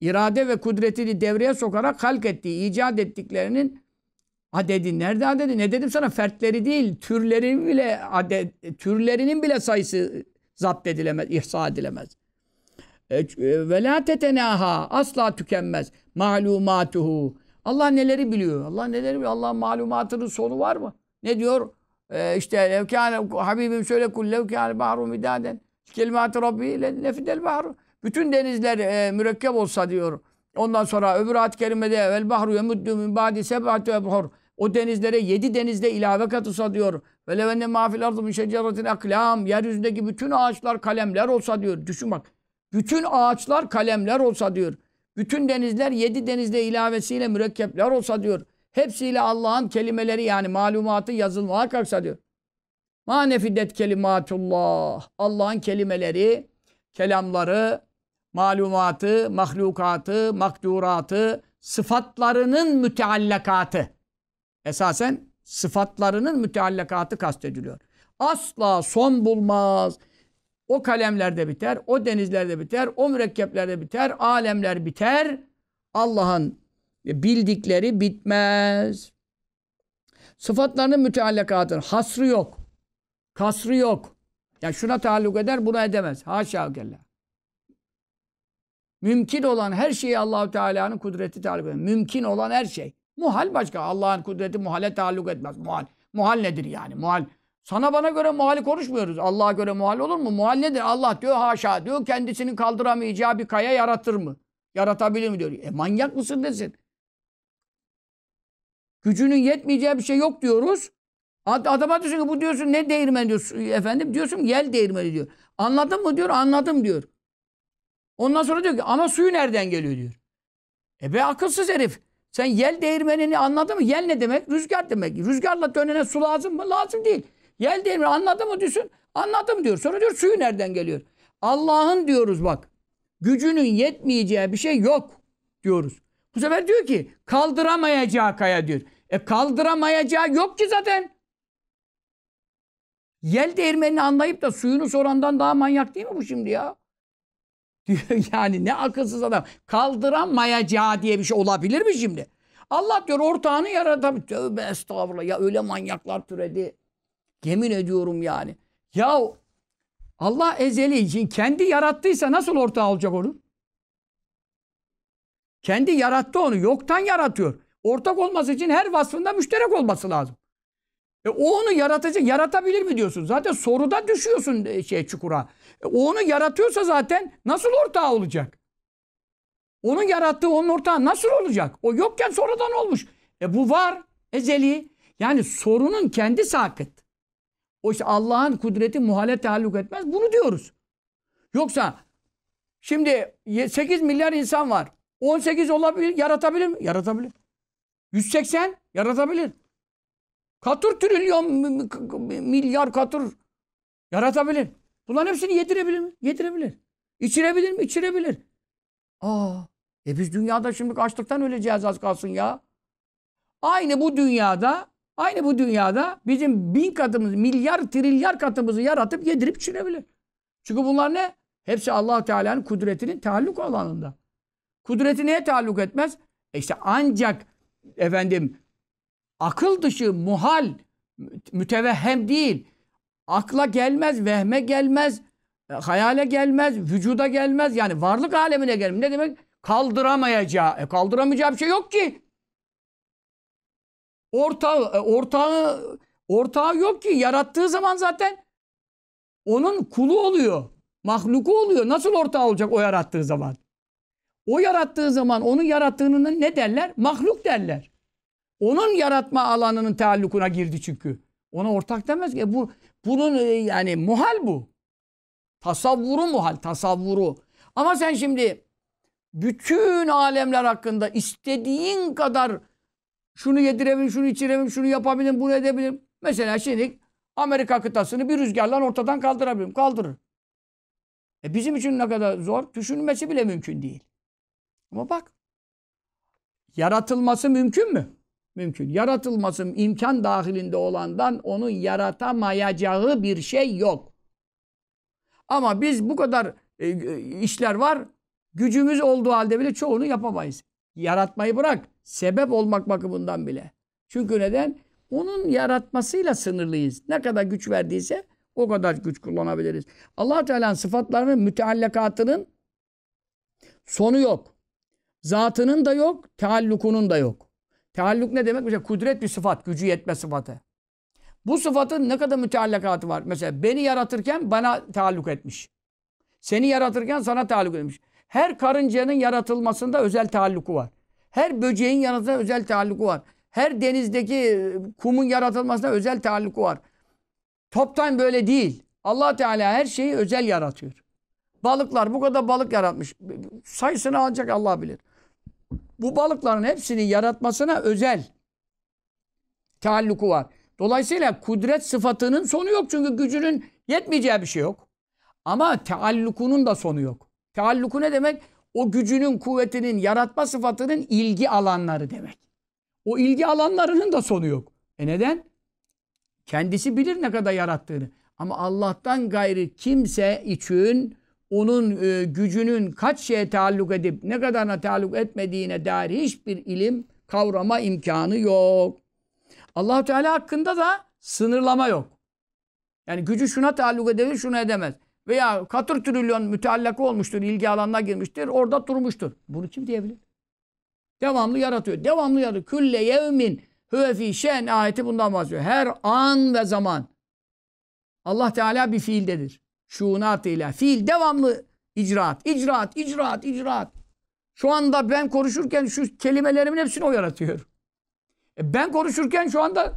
S1: İrade ve kudretini devreye sokarak halk ettiği, icat ettiklerinin adedi. Nerede adedi? Ne dedim sana? Fertleri değil, türlerin bile adet, türlerinin bile sayısı zapt edilemez, ihsa edilemez. E, ve la tetenaha. Asla tükenmez. Malumatuhu. Allah neleri biliyor? Allah neleri biliyor? Allah malumatının sonu var mı? Ne diyor? Ee, işte levkâne Habibim söyle kul levkâne bahru midaden. Kelimatı Rabbi lefidel bahru. Bütün denizler e, mürekkep olsa diyor. Ondan sonra öbür ad kerimede vel bahru yemuddu min ba'di seb'atü ebhur. O denizlere yedi denizde ilave katılsa diyor. Ve levenne mafil ardı min şeceretin aklam. Yeryüzündeki bütün ağaçlar kalemler olsa diyor. Düşün bak. Bütün ağaçlar kalemler olsa diyor. Bütün denizler yedi denizde ilavesiyle mürekkepler olsa diyor. Hepsiyle Allah'ın kelimeleri yani malumatı yazılmaya kalksa diyor. Ma nefiddet kelimatullah. Allah'ın kelimeleri, kelamları, malumatı, mahlukatı, makduratı, sıfatlarının müteallakatı. Esasen sıfatlarının müteallakatı kastediliyor. Asla son bulmaz. O kalemlerde biter, o denizlerde biter, o mürekkeplerde biter, alemler biter. Allah'ın bildikleri bitmez. Sıfatlarının müteallakatının hasrı yok. Kasrı yok. Yani şuna taalluk eder, buna edemez. Haşa kella. Mümkün olan her şeyi Allahu Teala'nın kudreti taalluk eder. Mümkün olan her şey. Muhal başka. Allah'ın kudreti muhale taalluk etmez. Muhal. Muhal nedir yani? Muhal sana bana göre muhali konuşmuyoruz. Allah'a göre muhal olur mu? Muhal nedir? Allah diyor haşa diyor kendisini kaldıramayacağı bir kaya yaratır mı? Yaratabilir mi diyor. E manyak mısın desin. Gücünün yetmeyeceği bir şey yok diyoruz. Adama diyorsun ki bu diyorsun ne değirmen diyorsun efendim diyorsun gel değirmeni diyor. Anladın mı diyor anladım diyor. Ondan sonra diyor ki ama suyu nereden geliyor diyor. E be akılsız herif. Sen yel değirmenini anladın mı? Yel ne demek? Rüzgar demek. Rüzgarla dönene su lazım mı? Lazım değil. Yel demir anladı mı düşün? Anladım diyor. Sonra diyor suyu nereden geliyor? Allah'ın diyoruz bak. Gücünün yetmeyeceği bir şey yok diyoruz. Bu sefer diyor ki kaldıramayacağı kaya diyor. E kaldıramayacağı yok ki zaten. Yel değirmenini anlayıp da suyunu sorandan daha manyak değil mi bu şimdi ya? Diyor yani ne akılsız adam. Kaldıramayacağı diye bir şey olabilir mi şimdi? Allah diyor ortağını yaratab. Tövbe estağfurullah ya öyle manyaklar türedi. Yemin ediyorum yani. Ya Allah ezeli için kendi yarattıysa nasıl ortağı olacak onu? Kendi yarattı onu. Yoktan yaratıyor. Ortak olması için her vasfında müşterek olması lazım. E o onu yaratacak, yaratabilir mi diyorsun? Zaten soruda düşüyorsun e, şey çukura. E o onu yaratıyorsa zaten nasıl ortağı olacak? Onun yarattığı onun ortağı nasıl olacak? O yokken sonradan olmuş. E bu var ezeli. Yani sorunun kendisi hakik. O işte Allah'ın kudreti muhale tahalluk etmez. Bunu diyoruz. Yoksa şimdi 8 milyar insan var. 18 olabilir, yaratabilir mi? Yaratabilir. 180 yaratabilir. Katır trilyon milyar katır yaratabilir. Bunların hepsini yedirebilir mi? Yedirebilir. İçirebilir mi? İçirebilir. Aa, e biz dünyada şimdi açlıktan öleceğiz az kalsın ya. Aynı bu dünyada Aynı bu dünyada bizim bin katımız, milyar, trilyar katımızı yaratıp yedirip çirebilir. Çünkü bunlar ne? Hepsi allah Teala'nın kudretinin taalluk alanında. Kudreti neye taalluk etmez? E işte ancak efendim akıl dışı, muhal, mütevehhem değil. Akla gelmez, vehme gelmez, e, hayale gelmez, vücuda gelmez. Yani varlık alemine gelmez. Ne demek? Kaldıramayacağı. E kaldıramayacağı bir şey yok ki. Orta, e, ortağı, ortağı yok ki. Yarattığı zaman zaten onun kulu oluyor. Mahluku oluyor. Nasıl ortağı olacak o yarattığı zaman? O yarattığı zaman onun yarattığının ne derler? Mahluk derler. Onun yaratma alanının taallukuna girdi çünkü. Ona ortak demez ki. E, bu, bunun e, yani muhal bu. Tasavvuru muhal, tasavvuru. Ama sen şimdi bütün alemler hakkında istediğin kadar şunu yedirebilirim, şunu içirebilirim, şunu yapabilirim, bunu edebilirim. Mesela şimdi Amerika kıtasını bir rüzgarla ortadan kaldırabilirim. Kaldırır. E bizim için ne kadar zor? Düşünmesi bile mümkün değil. Ama bak. Yaratılması mümkün mü? Mümkün. Yaratılması imkan dahilinde olandan onu yaratamayacağı bir şey yok. Ama biz bu kadar e, e, işler var. Gücümüz olduğu halde bile çoğunu yapamayız. Yaratmayı bırak. Sebep olmak bakımından bile. Çünkü neden? Onun yaratmasıyla sınırlıyız. Ne kadar güç verdiyse o kadar güç kullanabiliriz. allah Teala'nın sıfatlarının müteallakatının sonu yok. Zatının da yok, teallukunun da yok. Tealluk ne demek? Mesela kudret bir sıfat, gücü yetme sıfatı. Bu sıfatın ne kadar müteallakatı var? Mesela beni yaratırken bana taalluk etmiş. Seni yaratırken sana taalluk etmiş. Her karıncanın yaratılmasında özel taalluku var. Her böceğin yanasına özel taalluku var. Her denizdeki e, kumun yaratılmasına özel taalluku var. Toptan böyle değil. allah Teala her şeyi özel yaratıyor. Balıklar bu kadar balık yaratmış. Sayısını ancak Allah bilir. Bu balıkların hepsini yaratmasına özel taalluku var. Dolayısıyla kudret sıfatının sonu yok. Çünkü gücünün yetmeyeceği bir şey yok. Ama taallukunun da sonu yok. Taalluku ne demek? o gücünün, kuvvetinin, yaratma sıfatının ilgi alanları demek. O ilgi alanlarının da sonu yok. E neden? Kendisi bilir ne kadar yarattığını. Ama Allah'tan gayrı kimse için onun e, gücünün kaç şeye taalluk edip ne kadarına taalluk etmediğine dair hiçbir ilim kavrama imkanı yok. allah Teala hakkında da sınırlama yok. Yani gücü şuna taalluk edebilir, şuna edemez veya katır trilyon müteallaka olmuştur, ilgi alanına girmiştir, orada durmuştur. Bunu kim diyebilir? Devamlı yaratıyor. Devamlı yaratıyor. Külle yevmin huve fi şen ayeti bundan bahsediyor. Her an ve zaman. Allah Teala bir fiildedir. Şuunatıyla. Fiil devamlı icraat. İcraat, icraat, icraat. Şu anda ben konuşurken şu kelimelerimin hepsini o yaratıyor. E ben konuşurken şu anda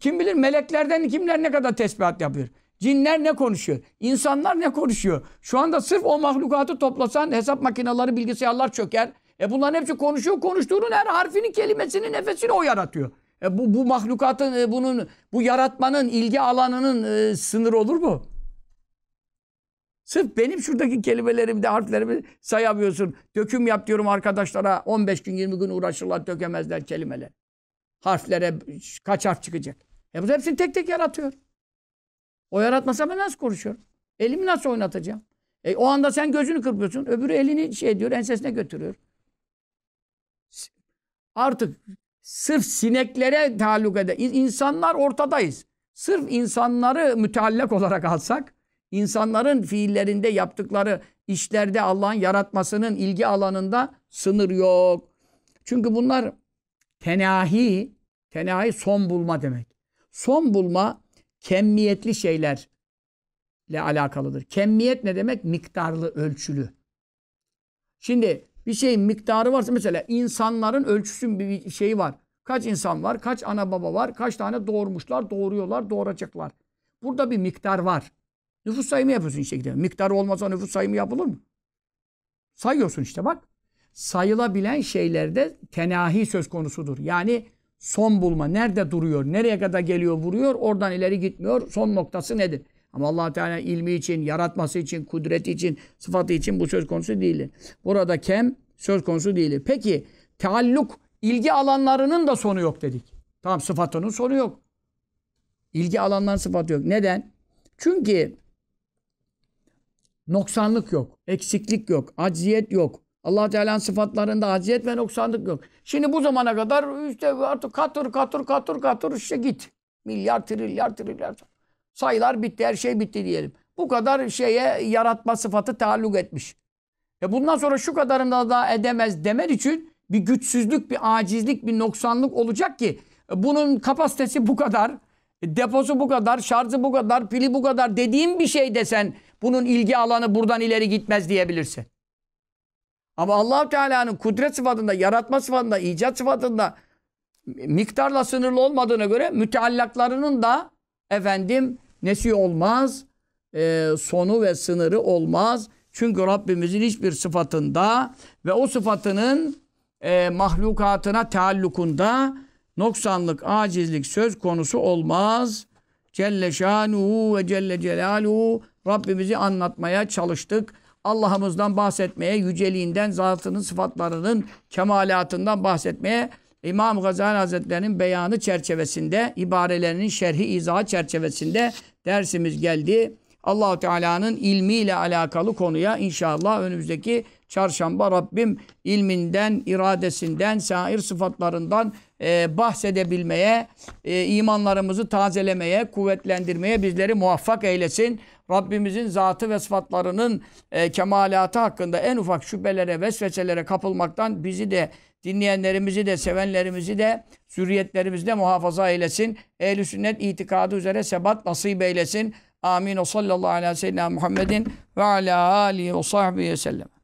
S1: kim bilir meleklerden kimler ne kadar tesbihat yapıyor. Cinler ne konuşuyor? İnsanlar ne konuşuyor? Şu anda sırf o mahlukatı toplasan hesap makineleri, bilgisayarlar çöker. E bunların hepsi konuşuyor. Konuştuğunun her harfini, kelimesini, nefesini o yaratıyor. E bu, bu mahlukatın, e bunun, bu yaratmanın ilgi alanının e, sınırı olur mu? Sırf benim şuradaki kelimelerimde, harflerimi sayamıyorsun. Döküm yap diyorum arkadaşlara. 15 gün, 20 gün uğraşırlar, dökemezler kelimeler. Harflere kaç harf çıkacak? E bu hepsini tek tek yaratıyor. O yaratmasa ben nasıl konuşuyorum? Elimi nasıl oynatacağım? E, o anda sen gözünü kırpıyorsun. Öbürü elini şey diyor, ensesine götürüyor. Artık sırf sineklere taluk eder. İnsanlar ortadayız. Sırf insanları müteallak olarak alsak, insanların fiillerinde yaptıkları işlerde Allah'ın yaratmasının ilgi alanında sınır yok. Çünkü bunlar tenahi, tenahi son bulma demek. Son bulma kemmiyetli şeylerle alakalıdır. Kemmiyet ne demek? Miktarlı, ölçülü. Şimdi bir şeyin miktarı varsa mesela insanların ölçüsün bir şeyi var. Kaç insan var, kaç ana baba var, kaç tane doğurmuşlar, doğuruyorlar, doğuracaklar. Burada bir miktar var. Nüfus sayımı yapıyorsun işte gidelim. Miktar olmasa nüfus sayımı yapılır mı? Sayıyorsun işte bak. Sayılabilen şeylerde tenahi söz konusudur. Yani son bulma. Nerede duruyor? Nereye kadar geliyor vuruyor? Oradan ileri gitmiyor. Son noktası nedir? Ama allah Teala ilmi için, yaratması için, kudreti için, sıfatı için bu söz konusu değil. Burada kem söz konusu değil. Peki taalluk, ilgi alanlarının da sonu yok dedik. Tamam sıfatının sonu yok. İlgi alanların sıfatı yok. Neden? Çünkü noksanlık yok, eksiklik yok, acziyet yok, allah Teala'nın sıfatlarında aciziyet ve noksanlık yok. Şimdi bu zamana kadar işte artık katır katır katır katır işte git. Milyar, trilyar, trilyar. Sayılar bitti, her şey bitti diyelim. Bu kadar şeye yaratma sıfatı taalluk etmiş. E bundan sonra şu kadarında daha edemez demen için bir güçsüzlük, bir acizlik, bir noksanlık olacak ki e, bunun kapasitesi bu kadar, e, deposu bu kadar, şarjı bu kadar, pili bu kadar dediğim bir şey desen bunun ilgi alanı buradan ileri gitmez diyebilirsin. Ama allah Teala'nın kudret sıfatında, yaratma sıfatında, icat sıfatında miktarla sınırlı olmadığına göre müteallaklarının da efendim nesi olmaz, e, sonu ve sınırı olmaz. Çünkü Rabbimizin hiçbir sıfatında ve o sıfatının e, mahlukatına taallukunda noksanlık, acizlik söz konusu olmaz. Celle şanuhu ve celle celaluhu Rabbimizi anlatmaya çalıştık. Allah'ımızdan bahsetmeye, yüceliğinden, zatının, sıfatlarının kemalatından bahsetmeye İmam Gazali Hazretleri'nin beyanı çerçevesinde, ibarelerinin şerhi izahı çerçevesinde dersimiz geldi. allah Teala'nın ilmiyle alakalı konuya inşallah önümüzdeki çarşamba Rabbim ilminden, iradesinden, sair sıfatlarından e, bahsedebilmeye, e, imanlarımızı tazelemeye, kuvvetlendirmeye bizleri muvaffak eylesin. Rabbimizin zatı ve sıfatlarının e, kemalatı hakkında en ufak şüphelere, vesveselere kapılmaktan bizi de, dinleyenlerimizi de, sevenlerimizi de, zürriyetlerimizi de muhafaza eylesin. Ehl-i sünnet itikadı üzere sebat nasip eylesin. Amin. O sallallahu aleyhi ve sellem Muhammedin ve ala alihi ve sahbihi sellem.